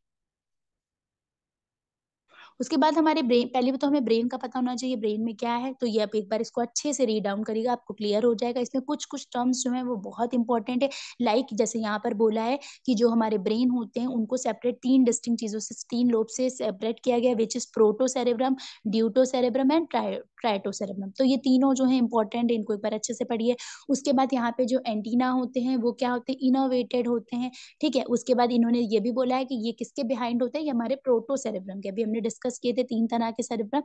उसके बाद हमारे ब्रेन पहले भी तो हमें ब्रेन का पता होना चाहिए ब्रेन में क्या है तो ये आप एक बार इसको अच्छे से रीड डाउन करिएगा आपको क्लियर हो जाएगा इसमें कुछ कुछ टर्म्स जो है वो बहुत इंपॉर्टेंट है लाइक like, जैसे यहाँ पर बोला है कि जो हमारे ब्रेन होते हैं उनको सेपरेट तीन डिस्टिंग चीजों से तीन लोब से सेपरेट किया गया which is protocerebrum deutocerebrum and tritocerebrum तो ये तीनों जो है इंपॉर्टेंट इनको एक बार अच्छे से पढ़िए उसके बाद यहाँ पे जो एंटीना होते हैं वो क्या होते हैं इनोवेटेड होते हैं ठीक है उसके बाद इन्होंने ये भी बोला है कि ये किसके बिहाइंड होते हैं ये हमारे प्रोटो सेरेब्रम के अभी हमने डिस्कस डिस्कस किए थे तीन तरह के सेरेब्रम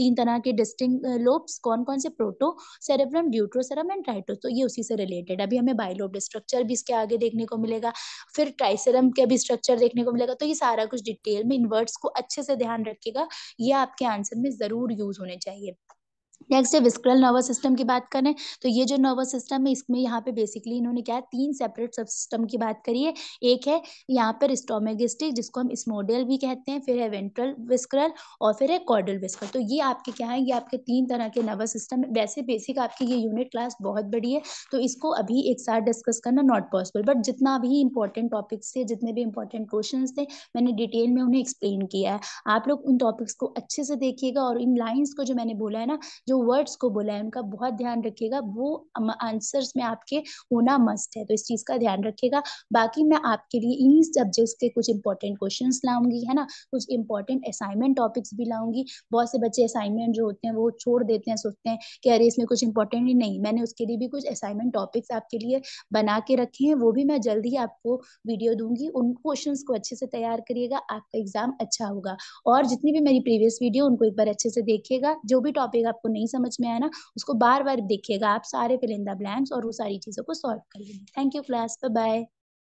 तीन तरह के डिस्टिंग लोब्स कौन कौन से protocerebrum deutocerebrum and trito तो ये उसी से रिलेटेड अभी हमें बाइलोब स्ट्रक्चर भी इसके आगे देखने को मिलेगा फिर ट्राइसेरम के भी स्ट्रक्चर देखने को मिलेगा तो ये सारा कुछ डिटेल में इन वर्ड्स को अच्छे से ध्यान रखिएगा ये आपके आंसर में जरूर यूज होने चाहिए नेक्स्ट है विस्क्रल नर्वस सिस्टम की बात करें तो ये जो नर्वस सिस्टम है इसमें यहाँ पे बेसिकली इन्होंने क्या है तीन सेपरेट सब सिस्टम की बात करी है एक है यहाँ पर स्टोमेगिस्टिक जिसको हम स्मोडियल भी कहते हैं फिर है वेंट्रल विस्क्रल और फिर है कॉर्डल विस्क्रल तो ये आपके क्या है ये आपके तीन तरह के नर्वस सिस्टम है वैसे बेसिक आपकी ये यूनिट क्लास बहुत बड़ी है तो इसको अभी एक साथ डिस्कस करना नॉट पॉसिबल बट जितना भी इंपॉर्टेंट टॉपिक्स थे जितने भी इंपॉर्टेंट क्वेश्चन थे मैंने डिटेल में उन्हें एक्सप्लेन किया है आप लोग उन टॉपिक्स को अच्छे से देखिएगा और इन लाइन्स को जो मैंने बोला है ना जो वर्ड्स को बोला है उनका बहुत ध्यान रखिएगा वो आंसर्स में आपके होना मस्ट है तो इस चीज़ का ध्यान रखिएगा बाकी मैं आपके लिए इन्हीं सब्जेक्ट्स के कुछ इंपॉर्टेंट क्वेश्चन लाऊंगी है ना कुछ इंपॉर्टेंट असाइनमेंट टॉपिक्स भी लाऊंगी बहुत से बच्चे असाइनमेंट जो होते हैं वो छोड़ देते हैं सोचते हैं कि अरे इसमें कुछ इंपॉर्टेंट ही नहीं मैंने उसके लिए भी कुछ असाइनमेंट टॉपिक्स आपके लिए बना के रखे हैं वो भी मैं जल्दी आपको वीडियो दूंगी उन क्वेश्चन को अच्छे से तैयार करिएगा आपका एग्जाम अच्छा होगा और जितनी भी मेरी प्रीवियस वीडियो उनको एक बार अच्छे से देखिएगा जो भी टॉपिक आपको नहीं समझ में आया ना उसको बार बार देखिएगा आप सारे फिल ब्लैंक्स और वो सारी चीज़ों को सॉल्व कर लेंगे थैंक यू क्लास बाय